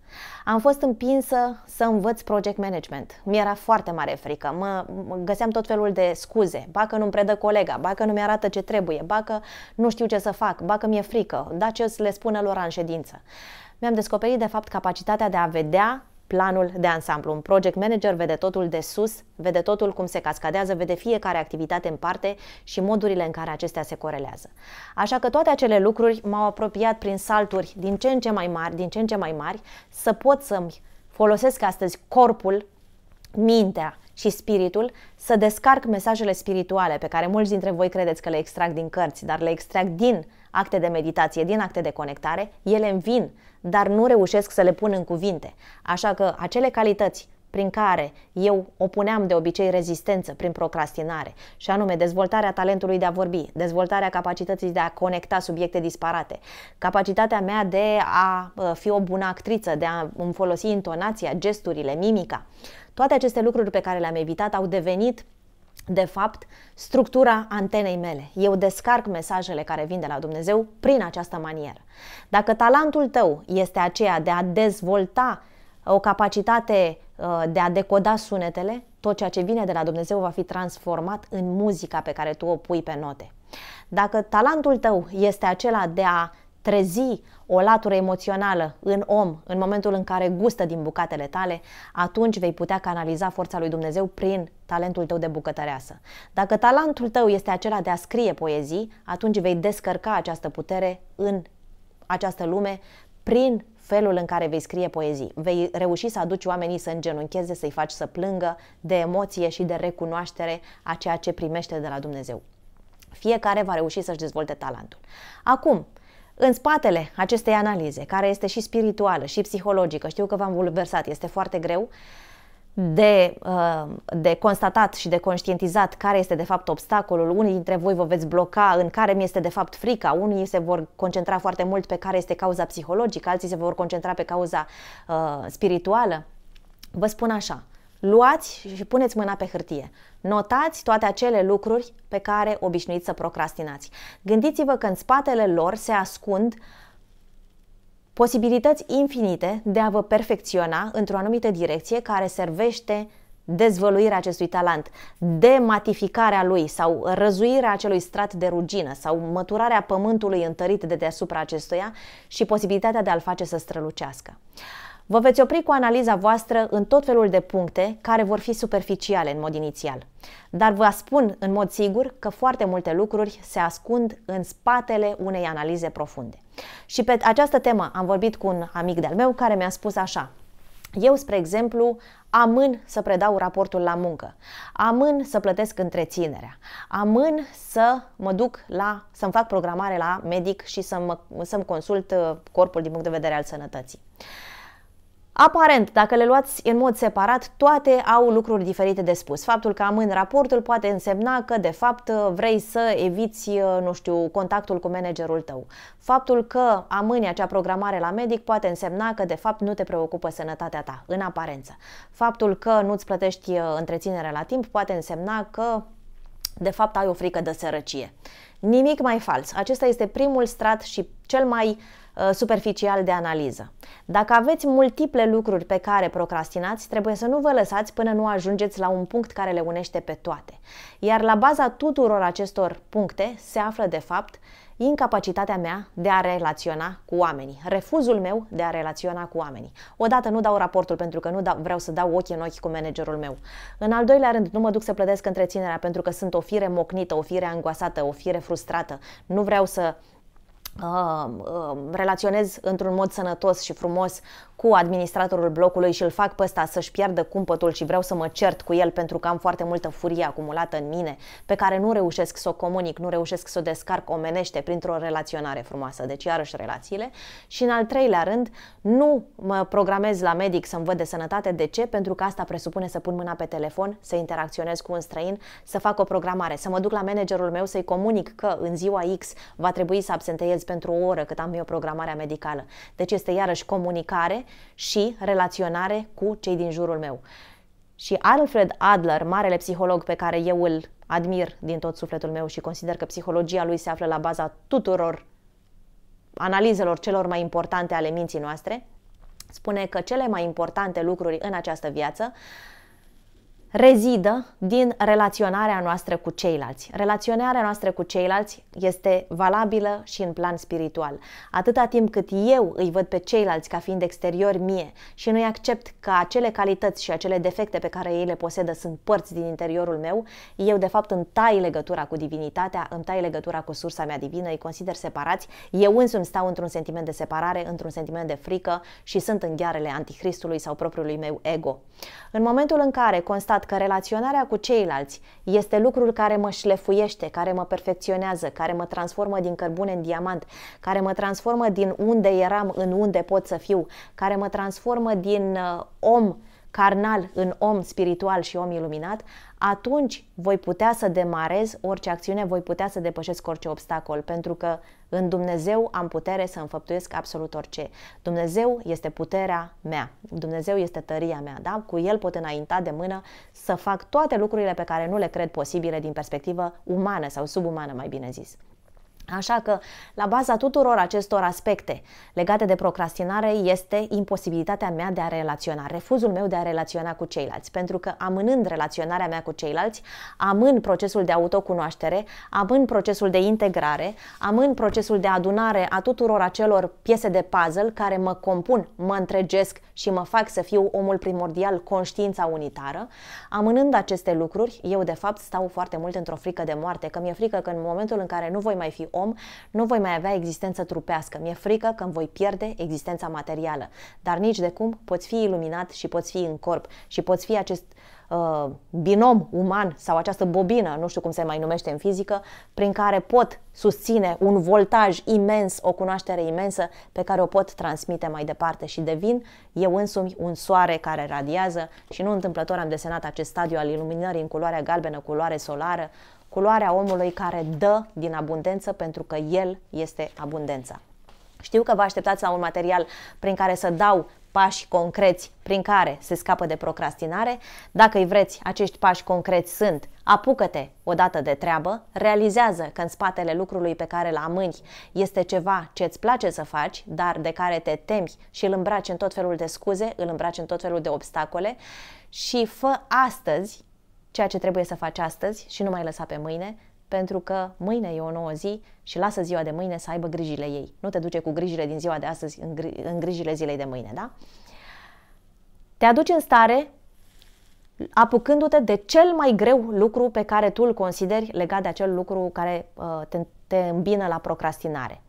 Am fost împinsă să învăț project management. Mi-era foarte mare frică. Mă, mă găseam tot felul de scuze. Ba că nu-mi predă colega, ba că nu-mi arată ce trebuie, ba că nu știu ce să fac, ba că mi-e frică, da ce le spună lor în ședință. Mi-am descoperit, de fapt, capacitatea de a vedea planul de ansamblu. Un project manager vede totul de sus, vede totul cum se cascadează, vede fiecare activitate în parte și modurile în care acestea se corelează. Așa că toate acele lucruri m-au apropiat prin salturi din ce în ce mai mari, din ce în ce mai mari, să pot să-mi folosesc astăzi corpul, mintea, și spiritul, să descarc mesajele spirituale pe care mulți dintre voi credeți că le extrag din cărți, dar le extrag din acte de meditație, din acte de conectare, ele îmi vin dar nu reușesc să le pun în cuvinte. Așa că acele calități prin care eu opuneam de obicei rezistență prin procrastinare, și anume dezvoltarea talentului de a vorbi, dezvoltarea capacității de a conecta subiecte disparate, capacitatea mea de a uh, fi o bună actriță, de a îmi folosi intonația, gesturile, mimica. Toate aceste lucruri pe care le-am evitat au devenit de fapt, structura antenei mele. Eu descarc mesajele care vin de la Dumnezeu prin această manieră. Dacă talentul tău este aceea de a dezvolta uh, o capacitate uh, de a decoda sunetele, tot ceea ce vine de la Dumnezeu va fi transformat în muzica pe care tu o pui pe note. Dacă talentul tău este acela de a trezi o latură emoțională în om în momentul în care gustă din bucatele tale, atunci vei putea canaliza forța lui Dumnezeu prin talentul tău de bucătăreasă. Dacă talentul tău este acela de a scrie poezii, atunci vei descărca această putere în această lume prin felul în care vei scrie poezii. Vei reuși să aduci oamenii să îngenuncheze, să-i faci să plângă de emoție și de recunoaștere a ceea ce primește de la Dumnezeu. Fiecare va reuși să-și dezvolte talentul. Acum, în spatele acestei analize, care este și spirituală și psihologică, știu că v-am bulversat, este foarte greu de, uh, de constatat și de conștientizat care este de fapt obstacolul, unii dintre voi vă veți bloca în care mi este de fapt frica, unii se vor concentra foarte mult pe care este cauza psihologică, alții se vor concentra pe cauza uh, spirituală. Vă spun așa, Luați și puneți mâna pe hârtie. Notați toate acele lucruri pe care obișnuiți să procrastinați. Gândiți-vă că în spatele lor se ascund posibilități infinite de a vă perfecționa într-o anumită direcție care servește dezvăluirea acestui talent, dematificarea lui sau răzuirea acelui strat de rugină sau măturarea pământului întărit de deasupra acestuia și posibilitatea de a-l face să strălucească. Vă veți opri cu analiza voastră în tot felul de puncte care vor fi superficiale în mod inițial. Dar vă spun în mod sigur că foarte multe lucruri se ascund în spatele unei analize profunde. Și pe această temă am vorbit cu un amic de-al meu care mi-a spus așa. Eu, spre exemplu, amân să predau raportul la muncă, amân să plătesc întreținerea, amân să mă duc la, să-mi fac programare la medic și să mă, să-mi consult uh, corpul din punct de vedere al sănătății. Aparent, dacă le luați în mod separat, toate au lucruri diferite de spus. Faptul că amân raportul poate însemna că, de fapt, vrei să eviți, nu știu, contactul cu managerul tău. Faptul că amâni acea programare la medic poate însemna că, de fapt, nu te preocupă sănătatea ta, în aparență. Faptul că nu-ți plătești uh, întreținerea la timp poate însemna că de fapt ai o frică de sărăcie. Nimic mai fals. Acesta este primul strat și cel mai uh, Uh, superficial de analiză. Dacă aveți multiple lucruri pe care procrastinați, trebuie să nu vă lăsați până nu ajungeți la un punct care le unește pe toate. Iar la baza tuturor acestor puncte se află, de fapt, incapacitatea mea de a relaționa cu oamenii, refuzul meu de a relaționa cu oamenii. Odată nu dau raportul pentru că nu dau, vreau să dau ochi în ochi cu managerul meu. În al doilea rând, nu mă duc să plătesc întreținerea pentru că sunt o fire mocnită, o fire angoasată, o fire frustrată. Nu vreau să Uh, uh, relaționez într-un mod sănătos și frumos cu administratorul blocului și îl fac pe ăsta să-și piardă cumpătul și vreau să mă cert cu el pentru că am foarte multă furie acumulată în mine, pe care nu reușesc să o comunic, nu reușesc să o descarc omenește printr-o relaționare frumoasă, deci iarăși relațiile. Și în al treilea rând, nu mă programez la medic să-mi văd de sănătate. De ce? Pentru că asta presupune să pun mâna pe telefon, să interacționez cu un străin, să fac o programare, să mă duc la managerul meu să-i comunic că în ziua X va trebui să absenteiez pentru o oră cât am eu programarea medicală. Deci este iarăși comunicare și relaționare cu cei din jurul meu. Și Alfred Adler, marele psiholog pe care eu îl admir din tot sufletul meu și consider că psihologia lui se află la baza tuturor analizelor celor mai importante ale minții noastre, spune că cele mai importante lucruri în această viață rezidă din relaționarea noastră cu ceilalți. Relaționarea noastră cu ceilalți este valabilă și în plan spiritual. Atâta timp cât eu îi văd pe ceilalți ca fiind exterior mie și nu-i accept că acele calități și acele defecte pe care ei le posedă sunt părți din interiorul meu, eu de fapt îmi tai legătura cu divinitatea, îmi tai legătura cu sursa mea divină, îi consider separați, eu însumi stau într-un sentiment de separare, într-un sentiment de frică și sunt în ghearele antichristului sau propriului meu ego. În momentul în care constat că relaționarea cu ceilalți este lucrul care mă șlefuiește, care mă perfecționează, care mă transformă din cărbune în diamant, care mă transformă din unde eram în unde pot să fiu, care mă transformă din uh, om carnal în om spiritual și om iluminat, atunci voi putea să demarez orice acțiune, voi putea să depășesc orice obstacol, pentru că în Dumnezeu am putere să înfăptuiesc absolut orice. Dumnezeu este puterea mea, Dumnezeu este tăria mea, da? Cu El pot înainta de mână să fac toate lucrurile pe care nu le cred posibile din perspectivă umană sau subumană, mai bine zis. Așa că, la baza tuturor acestor aspecte legate de procrastinare este imposibilitatea mea de a relaționa, refuzul meu de a relaționa cu ceilalți, pentru că amânând relaționarea mea cu ceilalți, amân procesul de autocunoaștere, amân procesul de integrare, amân procesul de adunare a tuturor acelor piese de puzzle care mă compun, mă întregesc și mă fac să fiu omul primordial, conștiința unitară. Amânând aceste lucruri, eu de fapt stau foarte mult într-o frică de moarte, că mi-e frică că în momentul în care nu voi mai fi om, nu voi mai avea existență trupească. Mi-e frică că îmi voi pierde existența materială. Dar nici de cum poți fi iluminat și poți fi în corp și poți fi acest uh, binom uman sau această bobină, nu știu cum se mai numește în fizică, prin care pot susține un voltaj imens, o cunoaștere imensă pe care o pot transmite mai departe și devin eu însumi un soare care radiază și nu întâmplător am desenat acest stadiu al iluminării în culoarea galbenă, culoare solară, culoarea omului care dă din abundență pentru că el este abundența. Știu că vă așteptați la un material prin care să dau pași concreți prin care se scapă de procrastinare. Dacă îi vreți, acești pași concreți sunt apucă-te odată de treabă, realizează că în spatele lucrului pe care îl amâni este ceva ce îți place să faci, dar de care te temi și îl îmbraci în tot felul de scuze, îl îmbraci în tot felul de obstacole și fă astăzi ceea ce trebuie să faci astăzi și nu mai lăsa pe mâine, pentru că mâine e o nouă zi și lasă ziua de mâine să aibă grijile ei. Nu te duce cu grijile din ziua de astăzi în, gri- în grijile zilei de mâine, da? Te aduci în stare apucându-te de cel mai greu lucru pe care tu îl consideri legat de acel lucru care uh, te, te îmbină la procrastinare.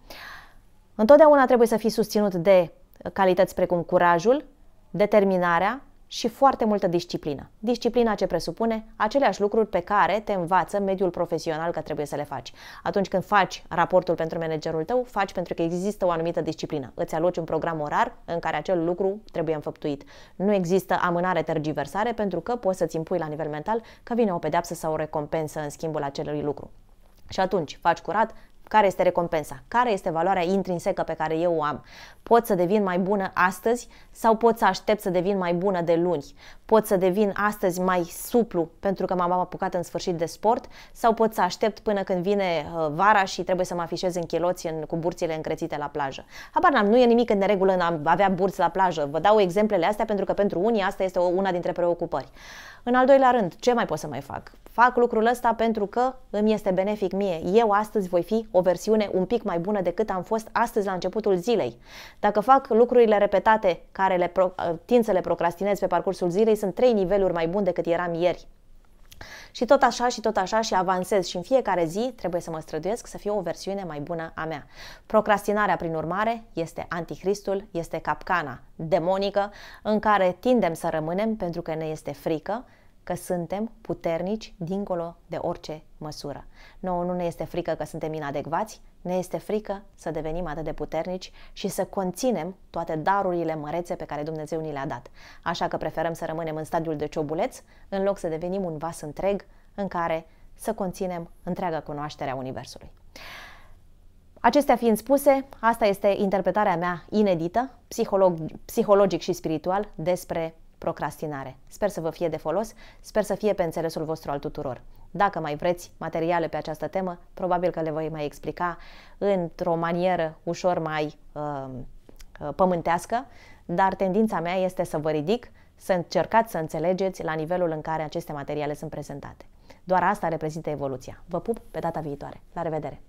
Întotdeauna trebuie să fii susținut de calități precum curajul, determinarea, și foarte multă disciplină. Disciplina ce presupune aceleași lucruri pe care te învață mediul profesional că trebuie să le faci. Atunci când faci raportul pentru managerul tău, faci pentru că există o anumită disciplină. Îți aloci un program orar în care acel lucru trebuie înfăptuit. Nu există amânare tergiversare pentru că poți să-ți impui la nivel mental că vine o pedeapsă sau o recompensă în schimbul acelui lucru. Și atunci faci curat, care este recompensa? Care este valoarea intrinsecă pe care eu o am? Pot să devin mai bună astăzi sau pot să aștept să devin mai bună de luni? Pot să devin astăzi mai suplu pentru că m-am apucat în sfârșit de sport sau pot să aștept până când vine uh, vara și trebuie să mă afișez în chiloți în, cu burțile încrețite la plajă? Habar n-am, nu e nimic în neregulă în a avea burți la plajă. Vă dau exemplele astea pentru că pentru unii asta este una dintre preocupări. În al doilea rând, ce mai pot să mai fac? Fac lucrul ăsta pentru că îmi este benefic mie. Eu astăzi voi fi o versiune un pic mai bună decât am fost astăzi la începutul zilei. Dacă fac lucrurile repetate care le pro, ă, tind să le procrastinez pe parcursul zilei, sunt trei niveluri mai buni decât eram ieri. Și tot așa și tot așa și avansez și în fiecare zi trebuie să mă străduiesc să fiu o versiune mai bună a mea. Procrastinarea, prin urmare, este anticristul, este capcana demonică în care tindem să rămânem pentru că ne este frică că suntem puternici dincolo de orice măsură. Nouă nu ne este frică că suntem inadecvați, ne este frică să devenim atât de puternici și să conținem toate darurile mărețe pe care Dumnezeu ni le-a dat. Așa că preferăm să rămânem în stadiul de ciobuleț, în loc să devenim un vas întreg în care să conținem întreaga cunoaștere a Universului. Acestea fiind spuse, asta este interpretarea mea inedită, psiholog, psihologic și spiritual, despre procrastinare. Sper să vă fie de folos, sper să fie pe înțelesul vostru al tuturor. Dacă mai vreți materiale pe această temă, probabil că le voi mai explica într-o manieră ușor mai uh, uh pământească, dar tendința mea este să vă ridic, să încercați să înțelegeți la nivelul în care aceste materiale sunt prezentate. Doar asta reprezintă evoluția. Vă pup pe data viitoare. La revedere!